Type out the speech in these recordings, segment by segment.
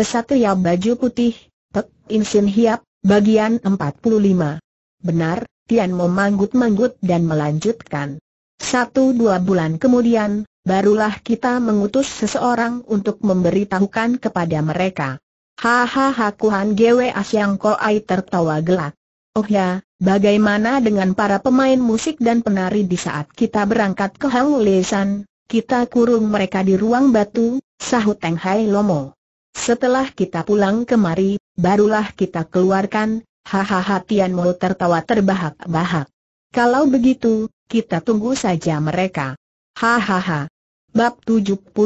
Kesatria baju putih, Pek Insin Hiap, bagian 45. Benar, Tian memanggut-manggut dan melanjutkan. Satu dua bulan kemudian, barulah kita mengutus seseorang untuk memberitahukan kepada mereka. Hahaha Kuhan Gwe Asyang Koai tertawa gelak. Oh ya, bagaimana dengan para pemain musik dan penari di saat kita berangkat ke Lesan, kita kurung mereka di ruang batu, sahut Teng Hai Lomo. Setelah kita pulang kemari, barulah kita keluarkan, hahaha Tian Mo tertawa terbahak-bahak. Kalau begitu, kita tunggu saja mereka. Hahaha. Bab 79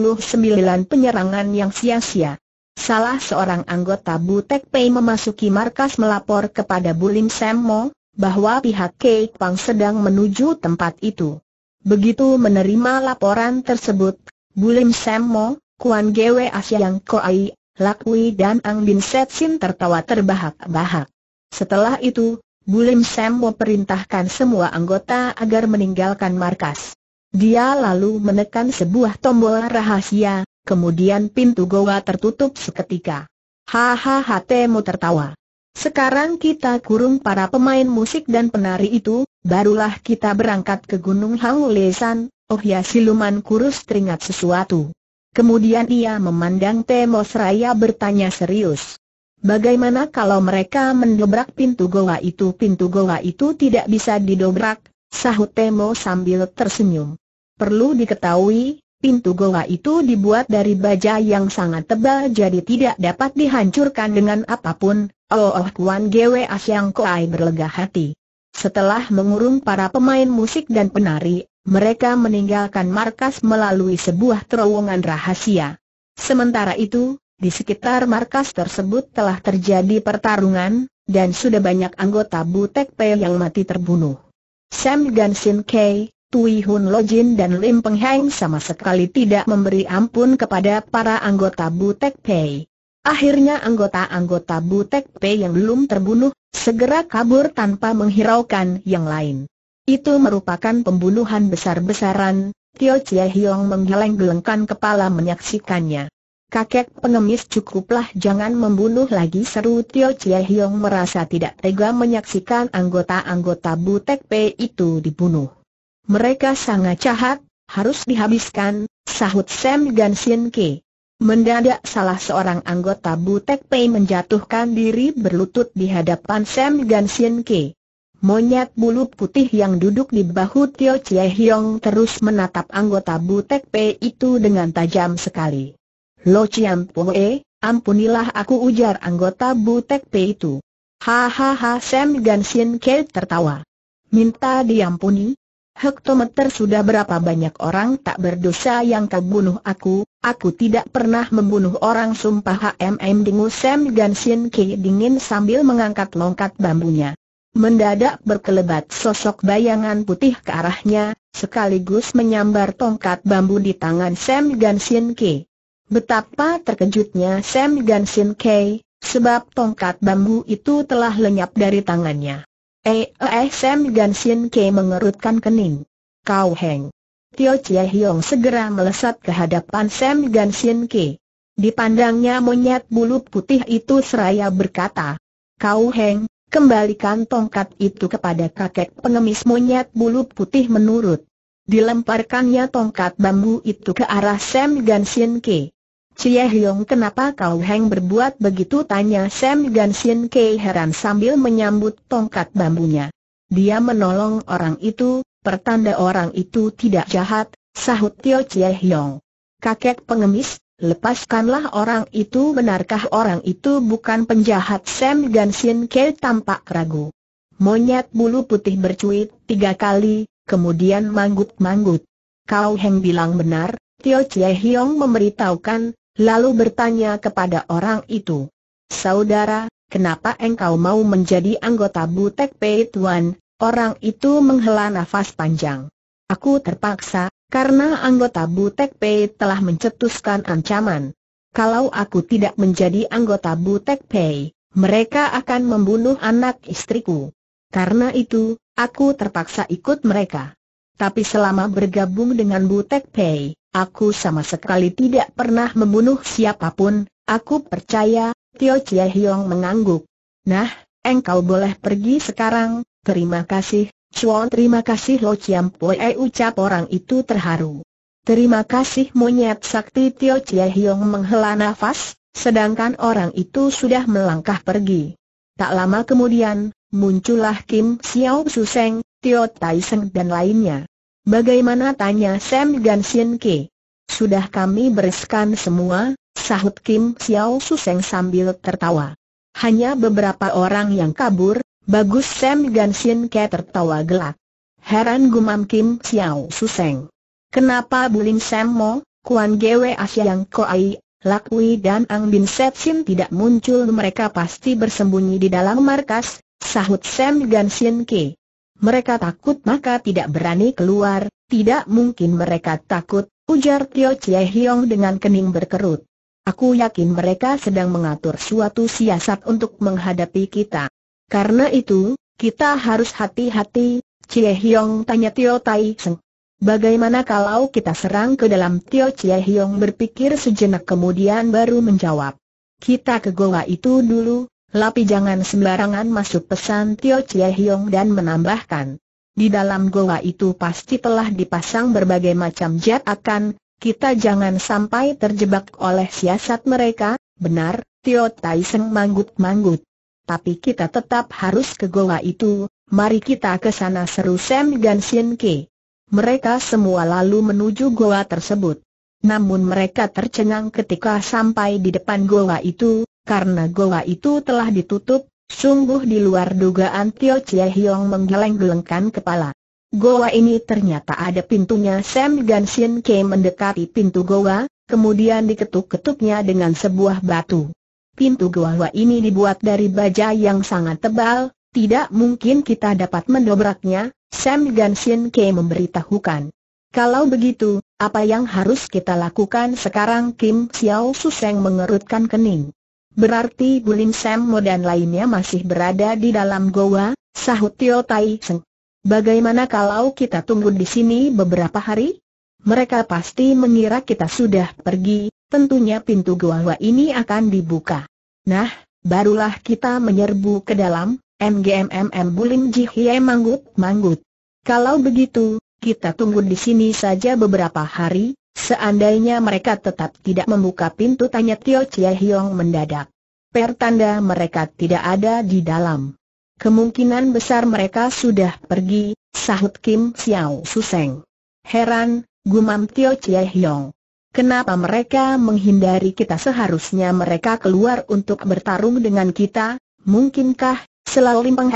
Penyerangan yang sia-sia Salah seorang anggota Butek Pei memasuki markas melapor kepada Bulim Semmo, bahwa pihak Kei Pang sedang menuju tempat itu. Begitu menerima laporan tersebut, Bulim Semmo, Kuan Gwe Asia Yang Koai, Lakwi dan Ang Bin Set Setsin tertawa terbahak-bahak. Setelah itu, Bulim Sam memerintahkan semua anggota agar meninggalkan markas. Dia lalu menekan sebuah tombol rahasia, kemudian pintu goa tertutup seketika. Hahaha Temu tertawa. Sekarang kita kurung para pemain musik dan penari itu, barulah kita berangkat ke Gunung Hangulesan, oh ya siluman kurus teringat sesuatu. Kemudian ia memandang Temos Raya bertanya serius. Bagaimana kalau mereka mendobrak pintu goa itu? Pintu goa itu tidak bisa didobrak, sahut Temo sambil tersenyum. Perlu diketahui, pintu goa itu dibuat dari baja yang sangat tebal jadi tidak dapat dihancurkan dengan apapun. Oh, oh Kuan Gwe Asyang Koai berlega hati. Setelah mengurung para pemain musik dan penari, mereka meninggalkan markas melalui sebuah terowongan rahasia. Sementara itu, di sekitar markas tersebut telah terjadi pertarungan, dan sudah banyak anggota Butek Pei yang mati terbunuh. Sam dan Sin Kei, Tui Hun Lojin dan Lim Peng Heng sama sekali tidak memberi ampun kepada para anggota Butek Pei. Akhirnya anggota-anggota Butek Pei yang belum terbunuh, segera kabur tanpa menghiraukan yang lain. Itu merupakan pembunuhan besar-besaran, Tio Chie Hiong menggeleng-gelengkan kepala menyaksikannya. Kakek pengemis cukuplah jangan membunuh lagi seru Tio Chie Hiong merasa tidak tega menyaksikan anggota-anggota Butek P itu dibunuh. Mereka sangat jahat, harus dihabiskan, sahut Sam Sien Ke. Mendadak salah seorang anggota Butek P menjatuhkan diri berlutut di hadapan Sam Sien Ke. Monyet bulu putih yang duduk di bahu Tio Chie Hiong terus menatap anggota Butek P itu dengan tajam sekali. Lo Chiam E, ampunilah aku ujar anggota Butek P itu. Hahaha Sam Gan Sin Ke tertawa. Minta diampuni? Hektometer sudah berapa banyak orang tak berdosa yang kau bunuh aku, aku tidak pernah membunuh orang sumpah HMM dengu Sam Gan Sin Ke dingin sambil mengangkat longkat bambunya. Mendadak berkelebat sosok bayangan putih ke arahnya, sekaligus menyambar tongkat bambu di tangan Sam Gansin Ke. Betapa terkejutnya Sam Gansin Ke, sebab tongkat bambu itu telah lenyap dari tangannya. Eh, eh Sam Gansin Ke mengerutkan kening. Kau Heng. Tio Chie Hiong segera melesat ke hadapan Sam Gansin Ke. Dipandangnya monyet bulu putih itu seraya berkata, Kau Heng, Kembalikan tongkat itu kepada kakek pengemis monyet bulu putih menurut. Dilemparkannya tongkat bambu itu ke arah Sam Gansin Ke. Cie Hyong kenapa kau Heng berbuat begitu tanya Sam Gansin Ke heran sambil menyambut tongkat bambunya. Dia menolong orang itu, pertanda orang itu tidak jahat, sahut Tio Cie Hyong. Kakek pengemis, Lepaskanlah orang itu benarkah orang itu bukan penjahat Sam Gansin Ke tampak ragu. Monyet bulu putih bercuit tiga kali, kemudian manggut-manggut. Kau Heng bilang benar, Tio Chie Hiong memberitahukan, lalu bertanya kepada orang itu. Saudara, kenapa engkau mau menjadi anggota Butek Pei Tuan? Orang itu menghela nafas panjang. Aku terpaksa, karena anggota Butek P telah mencetuskan ancaman. Kalau aku tidak menjadi anggota Butek P, mereka akan membunuh anak istriku. Karena itu, aku terpaksa ikut mereka. Tapi selama bergabung dengan Butek Pei, aku sama sekali tidak pernah membunuh siapapun, aku percaya, Tio Chia Hiong mengangguk. Nah, engkau boleh pergi sekarang, terima kasih, Chuan terima kasih Lo Chiam Pue eh, ucap orang itu terharu. Terima kasih monyet sakti Tio Chie Hiong menghela nafas, sedangkan orang itu sudah melangkah pergi. Tak lama kemudian, muncullah Kim Xiao Su Seng, Tio Tai Seng dan lainnya. Bagaimana tanya Sam Gan Sien Ke? Sudah kami bereskan semua, sahut Kim Xiao Su Seng sambil tertawa. Hanya beberapa orang yang kabur, Bagus Sam Gansin Ke tertawa gelak. Heran gumam Kim Xiao Suseng. Kenapa Bulim Sam Mo, Kuan Gwe yang Koai, Lakwi dan Ang Bin Sin tidak muncul mereka pasti bersembunyi di dalam markas, sahut Sam Gansin Ke. Mereka takut maka tidak berani keluar, tidak mungkin mereka takut, ujar Tio Chie Hiong dengan kening berkerut. Aku yakin mereka sedang mengatur suatu siasat untuk menghadapi kita. Karena itu, kita harus hati-hati, Cie Hiong tanya Tio Tai Seng. Bagaimana kalau kita serang ke dalam Tio Cie Hiong berpikir sejenak kemudian baru menjawab. Kita ke goa itu dulu, Lapi jangan sembarangan masuk pesan Tio Chie Hiong dan menambahkan. Di dalam goa itu pasti telah dipasang berbagai macam jet akan, kita jangan sampai terjebak oleh siasat mereka, benar, Tio Tai Seng manggut-manggut tapi kita tetap harus ke goa itu, mari kita ke sana seru Sam dan Sien Ke. Mereka semua lalu menuju goa tersebut. Namun mereka tercengang ketika sampai di depan goa itu, karena goa itu telah ditutup, sungguh di luar dugaan Tio Chie Hiong menggeleng-gelengkan kepala. Goa ini ternyata ada pintunya Sam dan Sien Ke mendekati pintu goa, kemudian diketuk-ketuknya dengan sebuah batu. Pintu gua ini dibuat dari baja yang sangat tebal, tidak mungkin kita dapat mendobraknya, Sam Ganshin Ke memberitahukan. Kalau begitu, apa yang harus kita lakukan sekarang Kim Xiao Suseng mengerutkan kening. Berarti Bulim Sam dan lainnya masih berada di dalam goa, sahut Tio Tai Seng. Bagaimana kalau kita tunggu di sini beberapa hari? Mereka pasti mengira kita sudah pergi, tentunya pintu gua-gua ini akan dibuka. Nah, barulah kita menyerbu ke dalam, MGMMM Bulim Jihye manggut-manggut. Kalau begitu, kita tunggu di sini saja beberapa hari, seandainya mereka tetap tidak membuka pintu tanya Tio Chia Hiong mendadak. Pertanda mereka tidak ada di dalam. Kemungkinan besar mereka sudah pergi, sahut Kim Xiao Suseng. Heran, gumam Tio Chia Hiong. Kenapa mereka menghindari kita seharusnya mereka keluar untuk bertarung dengan kita? Mungkinkah, selalu Limpeng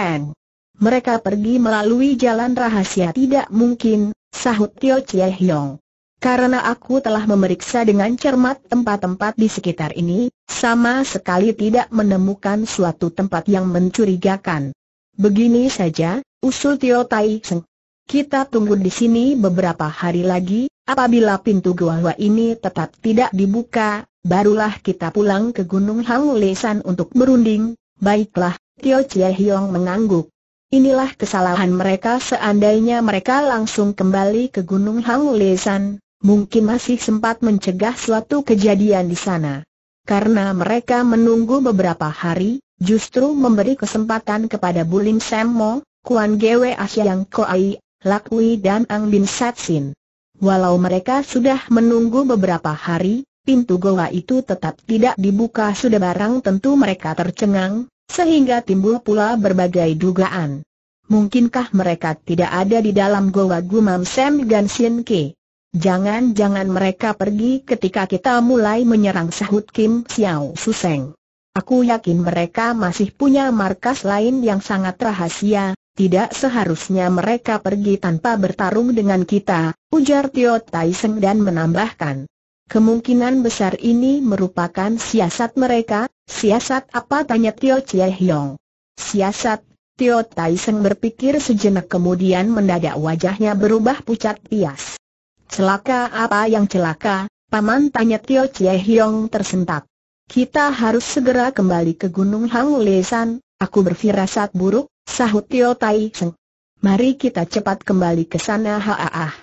Mereka pergi melalui jalan rahasia tidak mungkin, sahut Tio Chie Hiong. Karena aku telah memeriksa dengan cermat tempat-tempat di sekitar ini, sama sekali tidak menemukan suatu tempat yang mencurigakan. Begini saja, usul Tio Tai Seng. Kita tunggu di sini beberapa hari lagi, apabila pintu gua gua ini tetap tidak dibuka, barulah kita pulang ke Gunung Lesan untuk berunding. Baiklah, Tio Chia Hiong mengangguk. Inilah kesalahan mereka seandainya mereka langsung kembali ke Gunung Lesan, mungkin masih sempat mencegah suatu kejadian di sana. Karena mereka menunggu beberapa hari, justru memberi kesempatan kepada Bulim Semmo, Kuan Gwe Asyang Koai Lakwi dan Ang Bin Satsin. Walau mereka sudah menunggu beberapa hari, pintu goa itu tetap tidak dibuka sudah barang tentu mereka tercengang, sehingga timbul pula berbagai dugaan. Mungkinkah mereka tidak ada di dalam goa Gumam Sam dan Sin Ke? Jangan-jangan mereka pergi ketika kita mulai menyerang sahut Kim Xiao Suseng. Aku yakin mereka masih punya markas lain yang sangat rahasia, tidak seharusnya mereka pergi tanpa bertarung dengan kita, ujar Tio Tai dan menambahkan. Kemungkinan besar ini merupakan siasat mereka, siasat apa tanya Tio Chie Hiong. Siasat, Tio Tai berpikir sejenak kemudian mendadak wajahnya berubah pucat pias. Celaka apa yang celaka, paman tanya Tio Chie Hiong tersentak. Kita harus segera kembali ke Gunung Hang Lesan, Aku berfirasat buruk, sahut Tio Tai Seng. Mari kita cepat kembali ke sana haaah.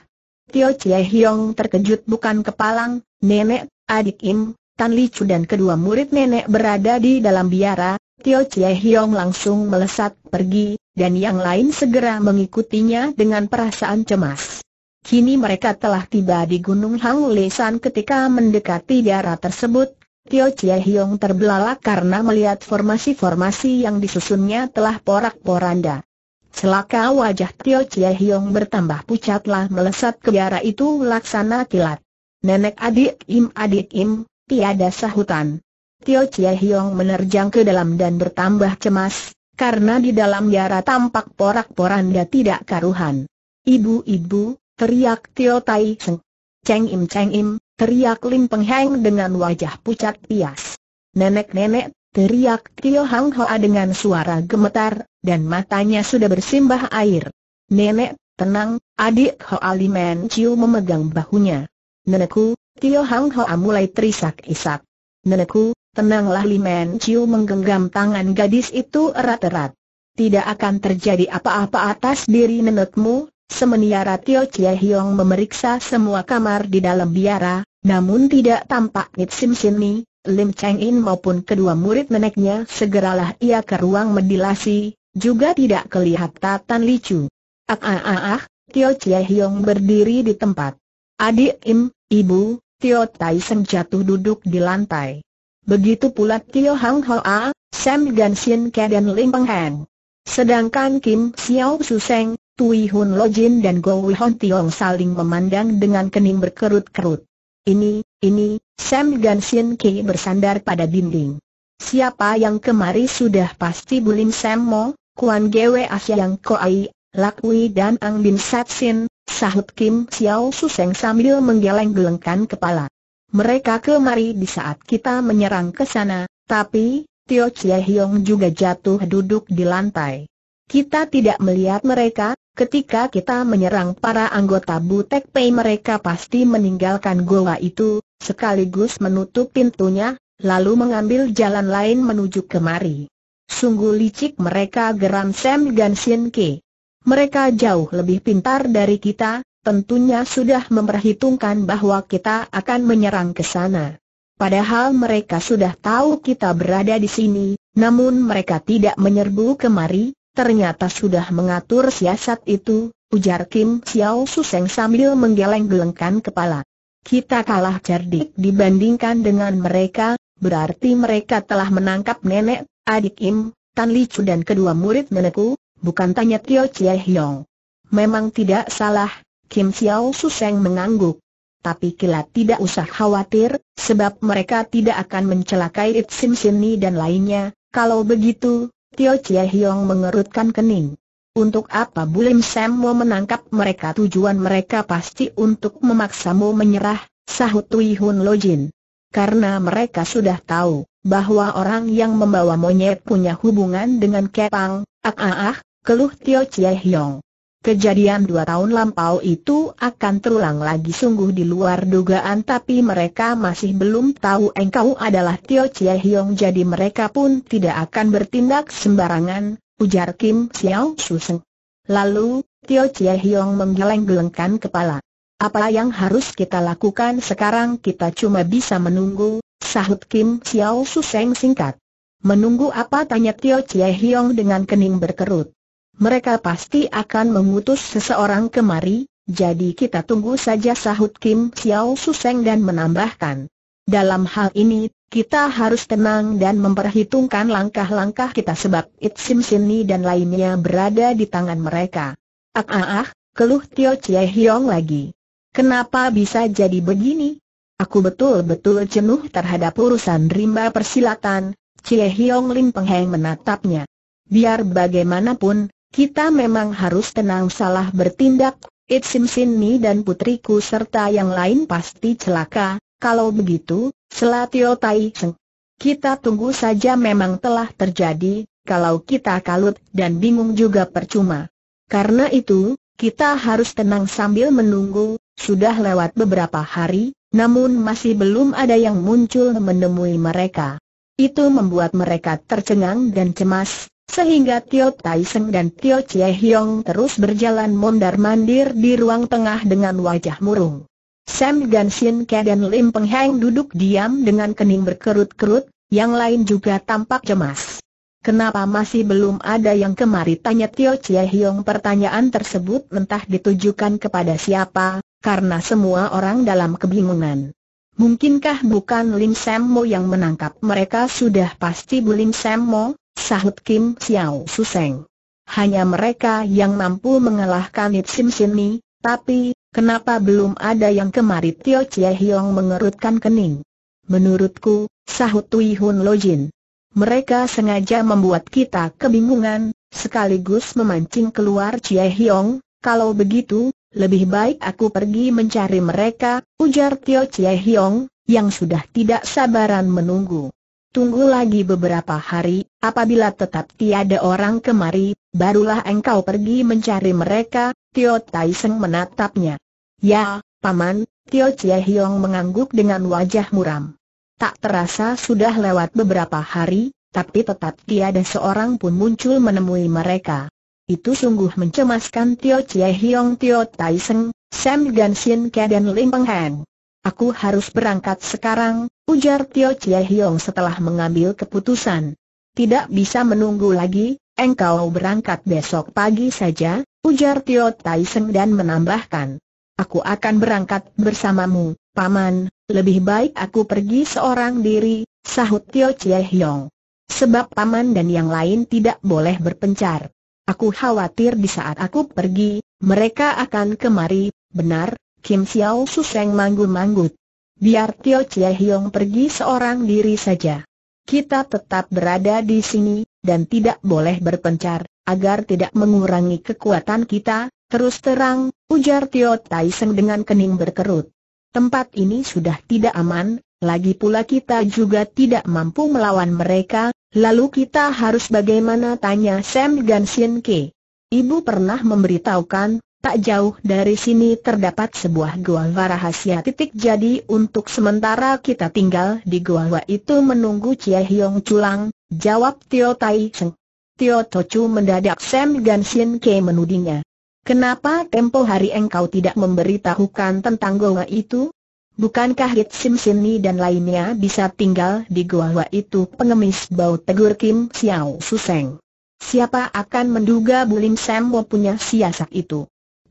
Tio Chie Hiong terkejut bukan kepalang, nenek, adik Im, Tan Li Chu dan kedua murid nenek berada di dalam biara, Tio Chie Hiong langsung melesat pergi, dan yang lain segera mengikutinya dengan perasaan cemas. Kini mereka telah tiba di Gunung Hang Lesan ketika mendekati daerah tersebut, Tio Chia Hiong terbelalak karena melihat formasi-formasi yang disusunnya telah porak-poranda. Celaka wajah Tio Chia Hiong bertambah pucatlah melesat ke arah itu laksana kilat. Nenek adik im adik im, tiada sahutan. Tio Chia Hiong menerjang ke dalam dan bertambah cemas, karena di dalam yara tampak porak-poranda tidak karuhan. Ibu-ibu, teriak Tio Tai Seng. Ceng Im ceng Im, teriak Lim Peng Heng dengan wajah pucat pias. Nenek-nenek, teriak Tio Hang Hoa dengan suara gemetar, dan matanya sudah bersimbah air. Nenek, tenang, adik Hoa Limen Chiu memegang bahunya. Nenekku, Tio Hang Hoa mulai terisak-isak. Nenekku, tenanglah Limen Chiu menggenggam tangan gadis itu erat-erat. Tidak akan terjadi apa-apa atas diri nenekmu, Semeniara Tio Chie Hiong memeriksa semua kamar di dalam biara, namun tidak tampak Sin Ni, Lim Cheng In maupun kedua murid neneknya segeralah ia ke ruang medilasi, juga tidak kelihatan Tan licu. Ah ah ah ah, Tio Chie Hiong berdiri di tempat. Adik Im, Ibu, Tio Tai Seng jatuh duduk di lantai. Begitu pula Tio Hang Hoa, Sam Sin Ke dan Lim Peng Heng. Sedangkan Kim Xiao Su Seng, Tui Hun Lo Jin dan Go Hon Tiong saling memandang dengan kening berkerut-kerut. Ini, ini, Sam dan Sin Ki bersandar pada dinding. Siapa yang kemari sudah pasti Bulim Sam Mo, Kuan Gwe Asya yang Koai, Lakui dan Ang Bin Sat Sin, sahut Kim Xiao Suseng sambil menggeleng-gelengkan kepala. Mereka kemari di saat kita menyerang ke sana, tapi, Tio Chie Hiong juga jatuh duduk di lantai. Kita tidak melihat mereka, ketika kita menyerang para anggota Butek Pei mereka pasti meninggalkan goa itu, sekaligus menutup pintunya, lalu mengambil jalan lain menuju kemari. Sungguh licik mereka geram Sam Sien Ke. Mereka jauh lebih pintar dari kita, tentunya sudah memperhitungkan bahwa kita akan menyerang ke sana. Padahal mereka sudah tahu kita berada di sini, namun mereka tidak menyerbu kemari, ternyata sudah mengatur siasat itu, ujar Kim Xiao Suseng sambil menggeleng-gelengkan kepala. Kita kalah cerdik dibandingkan dengan mereka, berarti mereka telah menangkap nenek, adik Im, Tan Li Chu dan kedua murid nenekku, bukan tanya Tio Chie Hiong. Memang tidak salah, Kim Xiao Suseng mengangguk. Tapi kilat tidak usah khawatir, sebab mereka tidak akan mencelakai It Sim Sini dan lainnya, kalau begitu, Tio Chie Hiong mengerutkan kening. Untuk apa Bulim Sam mau menangkap mereka tujuan mereka pasti untuk memaksamu menyerah, sahut Tui Hun Lojin. Karena mereka sudah tahu, bahwa orang yang membawa monyet punya hubungan dengan Kepang, ah ah ah, keluh Tio Chie Hiong. Kejadian dua tahun lampau itu akan terulang lagi sungguh di luar dugaan tapi mereka masih belum tahu engkau adalah Tio Chie Hiong jadi mereka pun tidak akan bertindak sembarangan, ujar Kim Xiao Suseng. Lalu, Tio Chie Hiong menggeleng-gelengkan kepala. Apa yang harus kita lakukan sekarang kita cuma bisa menunggu, sahut Kim Xiao Suseng singkat. Menunggu apa tanya Tio Chie Hiong dengan kening berkerut mereka pasti akan mengutus seseorang kemari, jadi kita tunggu saja sahut Kim Xiao Suseng dan menambahkan. Dalam hal ini, kita harus tenang dan memperhitungkan langkah-langkah kita sebab It Sim Sini dan lainnya berada di tangan mereka. Ah ah ah, keluh Tio Chie Hiong lagi. Kenapa bisa jadi begini? Aku betul-betul jenuh terhadap urusan rimba persilatan, Chie Hiong Lim Pengheng menatapnya. Biar bagaimanapun, kita memang harus tenang salah bertindak, It dan putriku serta yang lain pasti celaka, kalau begitu, Selatio Tai Seng. Kita tunggu saja memang telah terjadi, kalau kita kalut dan bingung juga percuma. Karena itu, kita harus tenang sambil menunggu, sudah lewat beberapa hari, namun masih belum ada yang muncul menemui mereka. Itu membuat mereka tercengang dan cemas, sehingga Tio Tai Seng dan Tio Chie Hiong terus berjalan mondar-mandir di ruang tengah dengan wajah murung. Sam Gan Sin Ke dan Lim Peng Heng duduk diam dengan kening berkerut-kerut, yang lain juga tampak cemas. Kenapa masih belum ada yang kemari tanya Tio Chie Hiong pertanyaan tersebut mentah ditujukan kepada siapa, karena semua orang dalam kebingungan. Mungkinkah bukan Lim Sam Mo yang menangkap mereka sudah pasti Bu Lim Sam Mo? sahut Kim Xiao Suseng. Hanya mereka yang mampu mengalahkan It Sim Sini, tapi, kenapa belum ada yang kemari Tio Chie Hiong mengerutkan kening? Menurutku, sahut Tui Hun Lo Jin. Mereka sengaja membuat kita kebingungan, sekaligus memancing keluar Chie Hiong, kalau begitu, lebih baik aku pergi mencari mereka, ujar Tio Chie Hiong, yang sudah tidak sabaran menunggu. Tunggu lagi beberapa hari, apabila tetap tiada orang kemari, barulah engkau pergi mencari mereka, Tio Seng menatapnya. Ya, Paman, Tio Chie Hiong mengangguk dengan wajah muram. Tak terasa sudah lewat beberapa hari, tapi tetap tiada seorang pun muncul menemui mereka. Itu sungguh mencemaskan Tio Chie Hiong Tio Tai Seng, Sam Ganshin Ke dan Lim Peng Heng. Aku harus berangkat sekarang, ujar Tio Chie Hiong setelah mengambil keputusan. Tidak bisa menunggu lagi, engkau berangkat besok pagi saja, ujar Tio Tai Seng dan menambahkan. Aku akan berangkat bersamamu, Paman, lebih baik aku pergi seorang diri, sahut Tio Chie Hiong. Sebab Paman dan yang lain tidak boleh berpencar. Aku khawatir di saat aku pergi, mereka akan kemari, benar, Kim Xiao Suseng manggu-manggut. Biar Tio Chie Hiong pergi seorang diri saja. Kita tetap berada di sini, dan tidak boleh berpencar, agar tidak mengurangi kekuatan kita, terus terang, ujar Tio Tai Seng dengan kening berkerut. Tempat ini sudah tidak aman, lagi pula kita juga tidak mampu melawan mereka, lalu kita harus bagaimana tanya Sam Sien Ke. Ibu pernah memberitahukan Tak jauh dari sini terdapat sebuah gua rahasia titik jadi untuk sementara kita tinggal di gua itu menunggu Cie Hiong culang. jawab Tio Tai Seng. Tio Chu mendadak Sam Gan Shin Ke menudingnya. Kenapa tempo hari engkau tidak memberitahukan tentang gua itu? Bukankah Hit Sim Sini dan lainnya bisa tinggal di gua itu pengemis bau tegur Kim Xiao Suseng? Siapa akan menduga Bulim Sam mempunyai siasat itu?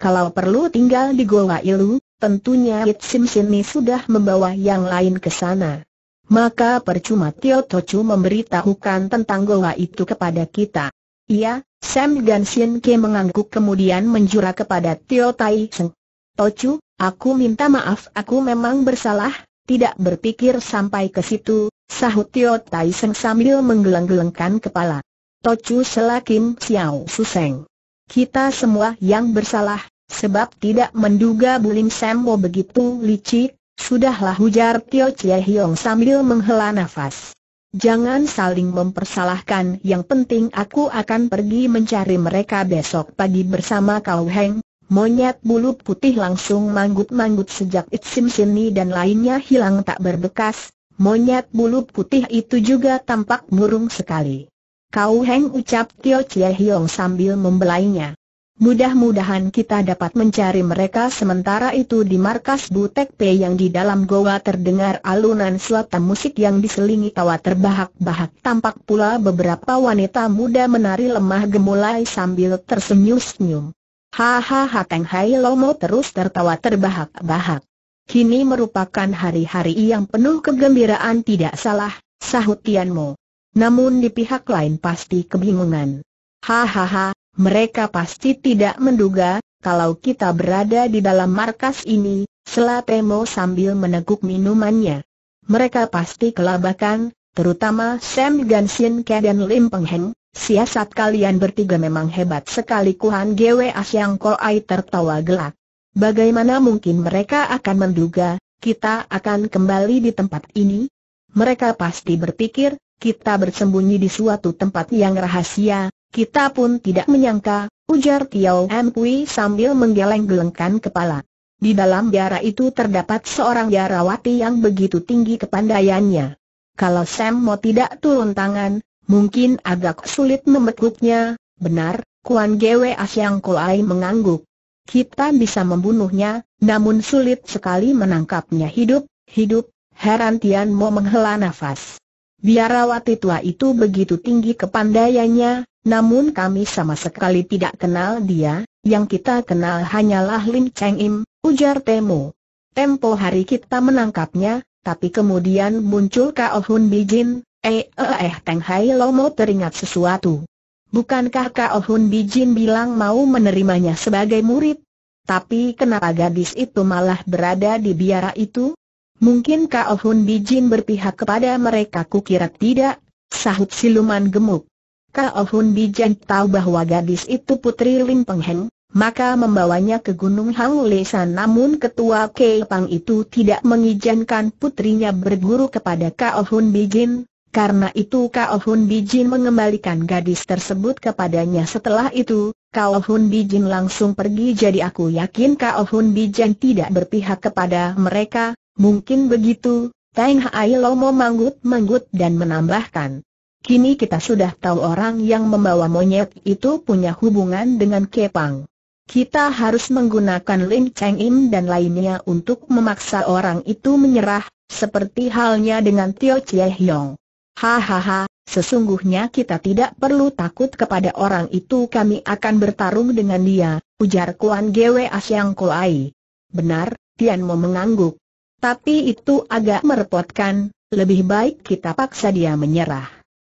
kalau perlu tinggal di Goa Ilu, tentunya It Sim Sini sudah membawa yang lain ke sana. Maka percuma Tio Tochu memberitahukan tentang Goa itu kepada kita. Iya, Sam Sin Ke mengangguk kemudian menjura kepada Tio Tai Seng. Tochu, aku minta maaf aku memang bersalah, tidak berpikir sampai ke situ, sahut Tio Tai Seng sambil menggeleng-gelengkan kepala. Tochu selakim Xiao Suseng. Kita semua yang bersalah, Sebab tidak menduga Bulim Sembo begitu licik, sudahlah ujar Tio Chie Hiong sambil menghela nafas. Jangan saling mempersalahkan, yang penting aku akan pergi mencari mereka besok pagi bersama kau Heng. Monyet bulu putih langsung manggut-manggut sejak Itsim Sini dan lainnya hilang tak berbekas, monyet bulu putih itu juga tampak murung sekali. Kau Heng ucap Tio Chie Hiong sambil membelainya. Mudah-mudahan kita dapat mencari mereka sementara itu di markas Butek P yang di dalam goa terdengar alunan selatan musik yang diselingi tawa terbahak-bahak Tampak pula beberapa wanita muda menari lemah gemulai sambil tersenyum-senyum Hahaha Teng Hai Lomo terus tertawa terbahak-bahak Kini merupakan hari-hari yang penuh kegembiraan tidak salah, sahut Tian Mo. Namun di pihak lain pasti kebingungan Hahaha, mereka pasti tidak menduga, kalau kita berada di dalam markas ini, Selatemo sambil meneguk minumannya. Mereka pasti kelabakan, terutama Sam Gansin Ke dan Lim Pengheng. Siasat kalian bertiga memang hebat sekali Kuhan Gwe Asyang Ai tertawa gelak. Bagaimana mungkin mereka akan menduga, kita akan kembali di tempat ini? Mereka pasti berpikir, kita bersembunyi di suatu tempat yang rahasia, kita pun tidak menyangka, ujar Tiao M. Pui sambil menggeleng-gelengkan kepala. Di dalam biara itu terdapat seorang biarawati yang begitu tinggi kepandaiannya. Kalau Sam mau tidak turun tangan, mungkin agak sulit membekuknya, benar, Kuan Gwe Asyang Koai mengangguk. Kita bisa membunuhnya, namun sulit sekali menangkapnya hidup, hidup, heran Tian Mo menghela nafas. Biarawati tua itu begitu tinggi kepandaiannya, namun kami sama sekali tidak kenal dia, yang kita kenal hanyalah Lim Cheng Im, ujar Temu. Tempo hari kita menangkapnya, tapi kemudian muncul Kao oh Hun Bijin, eh eh eh Teng Hai Lomo teringat sesuatu. Bukankah Kao oh Hun Bijin bilang mau menerimanya sebagai murid? Tapi kenapa gadis itu malah berada di biara itu? Mungkin Kao Hun Bijin berpihak kepada mereka kukira tidak, sahut siluman gemuk. Kao Hun Bijin tahu bahwa gadis itu putri Lim Pengheng, maka membawanya ke Gunung Hang Lesan namun ketua Kei itu tidak mengizinkan putrinya berguru kepada Kao Hun Bijin, karena itu Kao Hun Bijin mengembalikan gadis tersebut kepadanya setelah itu, Kao Hun Bijin langsung pergi jadi aku yakin Kao Hun Bijin tidak berpihak kepada mereka, Mungkin begitu, Teng Hai Lomo manggut-manggut dan menambahkan. Kini kita sudah tahu orang yang membawa monyet itu punya hubungan dengan Kepang. Kita harus menggunakan Lin Cheng Im dan lainnya untuk memaksa orang itu menyerah, seperti halnya dengan Tio Chie Hiong. Hahaha, Sesungguhnya kita tidak perlu takut kepada orang itu kami akan bertarung dengan dia, ujar Kuan Gwe Asyang Koai. Benar, Tian Mo mengangguk. Tapi itu agak merepotkan, lebih baik kita paksa dia menyerah.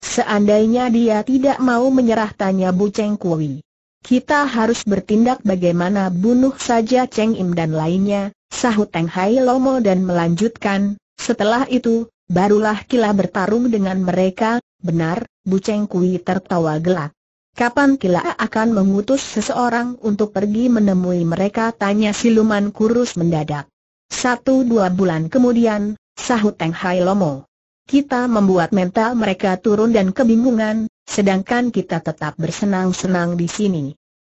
Seandainya dia tidak mau menyerah tanya Bu Cheng Kui. Kita harus bertindak bagaimana bunuh saja Cheng Im dan lainnya, sahut Teng Hai Lomo dan melanjutkan, setelah itu, barulah Kila bertarung dengan mereka, benar, Bu Cheng Kui tertawa gelak. Kapan Kila akan mengutus seseorang untuk pergi menemui mereka tanya siluman kurus mendadak. Satu dua bulan kemudian, sahut Teng Hai Lomo. Kita membuat mental mereka turun dan kebingungan, sedangkan kita tetap bersenang-senang di sini.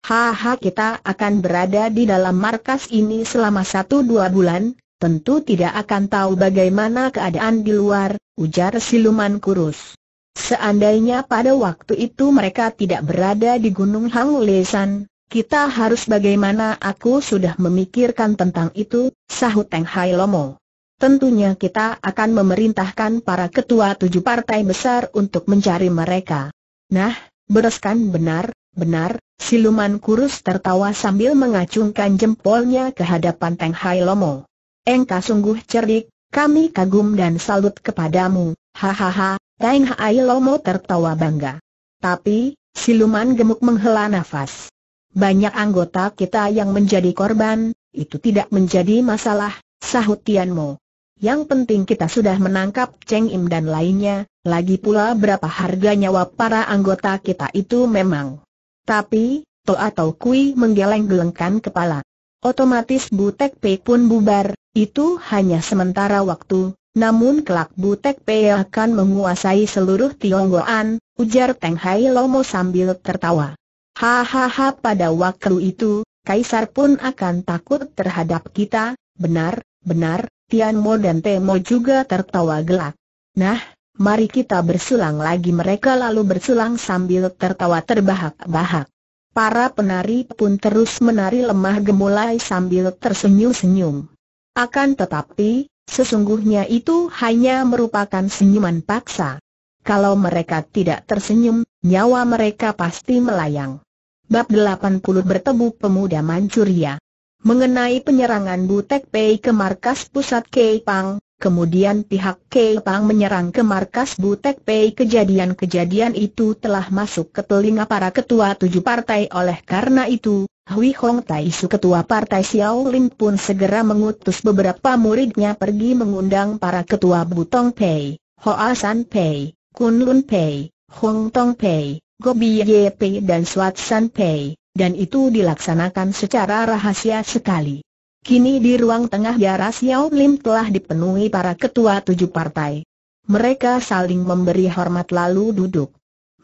Haha kita akan berada di dalam markas ini selama satu dua bulan, tentu tidak akan tahu bagaimana keadaan di luar, ujar siluman kurus. Seandainya pada waktu itu mereka tidak berada di Gunung Hang Lesan, kita harus bagaimana aku sudah memikirkan tentang itu, sahut Teng Hai Lomo. Tentunya kita akan memerintahkan para ketua tujuh partai besar untuk mencari mereka. Nah, bereskan benar, benar, siluman kurus tertawa sambil mengacungkan jempolnya ke hadapan Teng Hai Lomo. Engkau sungguh cerdik, kami kagum dan salut kepadamu, hahaha, Teng Hai Lomo tertawa bangga. Tapi, siluman gemuk menghela nafas. Banyak anggota kita yang menjadi korban, itu tidak menjadi masalah, sahut Tian Mo. Yang penting kita sudah menangkap Cheng Im dan lainnya, lagi pula berapa harga nyawa para anggota kita itu memang. Tapi, To atau Kui menggeleng-gelengkan kepala. Otomatis Butek P pun bubar, itu hanya sementara waktu, namun kelak Butek P akan menguasai seluruh Tionggoan, ujar Teng Hai Lomo sambil tertawa. Hahaha pada waktu itu, Kaisar pun akan takut terhadap kita, benar, benar, Tian Mo dan Temo juga tertawa gelak. Nah, mari kita bersulang lagi mereka lalu bersulang sambil tertawa terbahak-bahak. Para penari pun terus menari lemah gemulai sambil tersenyum-senyum. Akan tetapi, sesungguhnya itu hanya merupakan senyuman paksa. Kalau mereka tidak tersenyum, nyawa mereka pasti melayang. Bab 80 bertemu pemuda Manchuria. Mengenai penyerangan Butek Pei ke markas pusat Keipang, kemudian pihak Keipang menyerang ke markas Butek Pei kejadian-kejadian itu telah masuk ke telinga para ketua tujuh partai oleh karena itu, Hui Hong Tai Su ketua partai Xiao Lin pun segera mengutus beberapa muridnya pergi mengundang para ketua Butong Pei, Hoa San Pei, Kun Lun Pei, Hong Tong Pei, Gobi Ye Pei dan San Pei, dan itu dilaksanakan secara rahasia sekali. Kini di ruang tengah biara Xiao Lim telah dipenuhi para ketua tujuh partai. Mereka saling memberi hormat lalu duduk.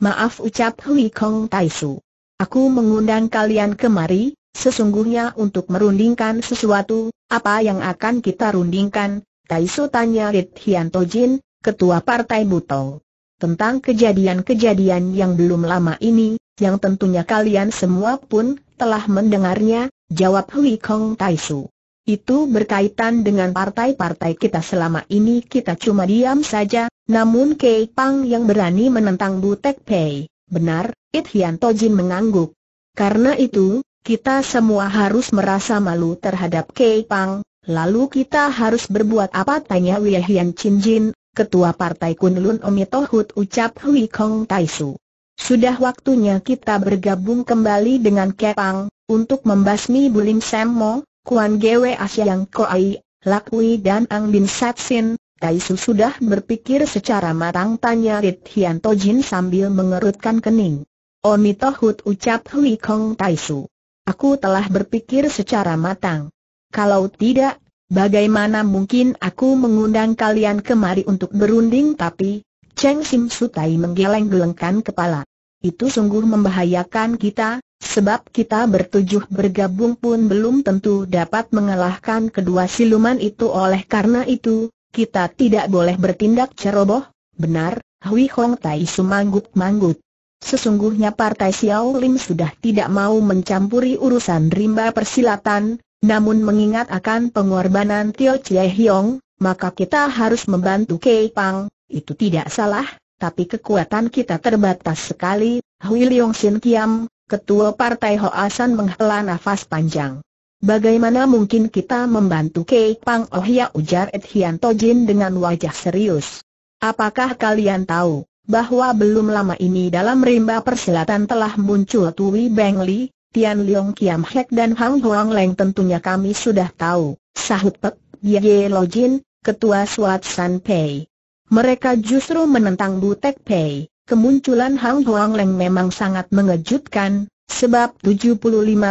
Maaf ucap Hui Kong Taisu. Aku mengundang kalian kemari, sesungguhnya untuk merundingkan sesuatu, apa yang akan kita rundingkan, Taisu tanya Rit Hian Tojin, ketua partai Buto tentang kejadian-kejadian yang belum lama ini, yang tentunya kalian semua pun telah mendengarnya, jawab Hui Kong Tai Itu berkaitan dengan partai-partai kita selama ini kita cuma diam saja, namun Kei Pang yang berani menentang Butek Pei. Benar, It Hian Tojin mengangguk. Karena itu, kita semua harus merasa malu terhadap Kei Pang, lalu kita harus berbuat apa tanya Wei Hian Chin Jin, Ketua Partai Kunlun Omitohut ucap Hui Kong Taisu. Sudah waktunya kita bergabung kembali dengan Kepang, untuk membasmi Bulim Semmo, Kuan Gwe Asia yang Koai, Lakwi dan Ang Bin Satsin, Taisu sudah berpikir secara matang tanya Rit Hian Tojin sambil mengerutkan kening. Omitohut ucap Hui Kong Taisu. Aku telah berpikir secara matang. Kalau tidak, Bagaimana mungkin aku mengundang kalian kemari untuk berunding tapi... Cheng Sim Sutai menggeleng-gelengkan kepala. Itu sungguh membahayakan kita, sebab kita bertujuh bergabung pun belum tentu dapat mengalahkan kedua siluman itu oleh karena itu, kita tidak boleh bertindak ceroboh, benar, Hui Hong Tai Su sumanggup-manggut. Sesungguhnya Partai Xiao Lim sudah tidak mau mencampuri urusan rimba persilatan, namun mengingat akan pengorbanan Tio Chie Hiong, maka kita harus membantu Kei Pang, itu tidak salah, tapi kekuatan kita terbatas sekali. Hui Leong Sin Kiam, Ketua Partai Hoa San menghela nafas panjang. Bagaimana mungkin kita membantu Kei Pang Oh ya ujar Et Hian Tojin dengan wajah serius. Apakah kalian tahu bahwa belum lama ini dalam rimba persilatan telah muncul Tui Beng Li, Tian Leong Kiam Hek dan Hang Huang Leng tentunya kami sudah tahu, sahut Pek, Ye Lo Jin, Ketua Suat San Pei. Mereka justru menentang Bu Butek Pei, kemunculan Hang Huang Leng memang sangat mengejutkan, sebab 75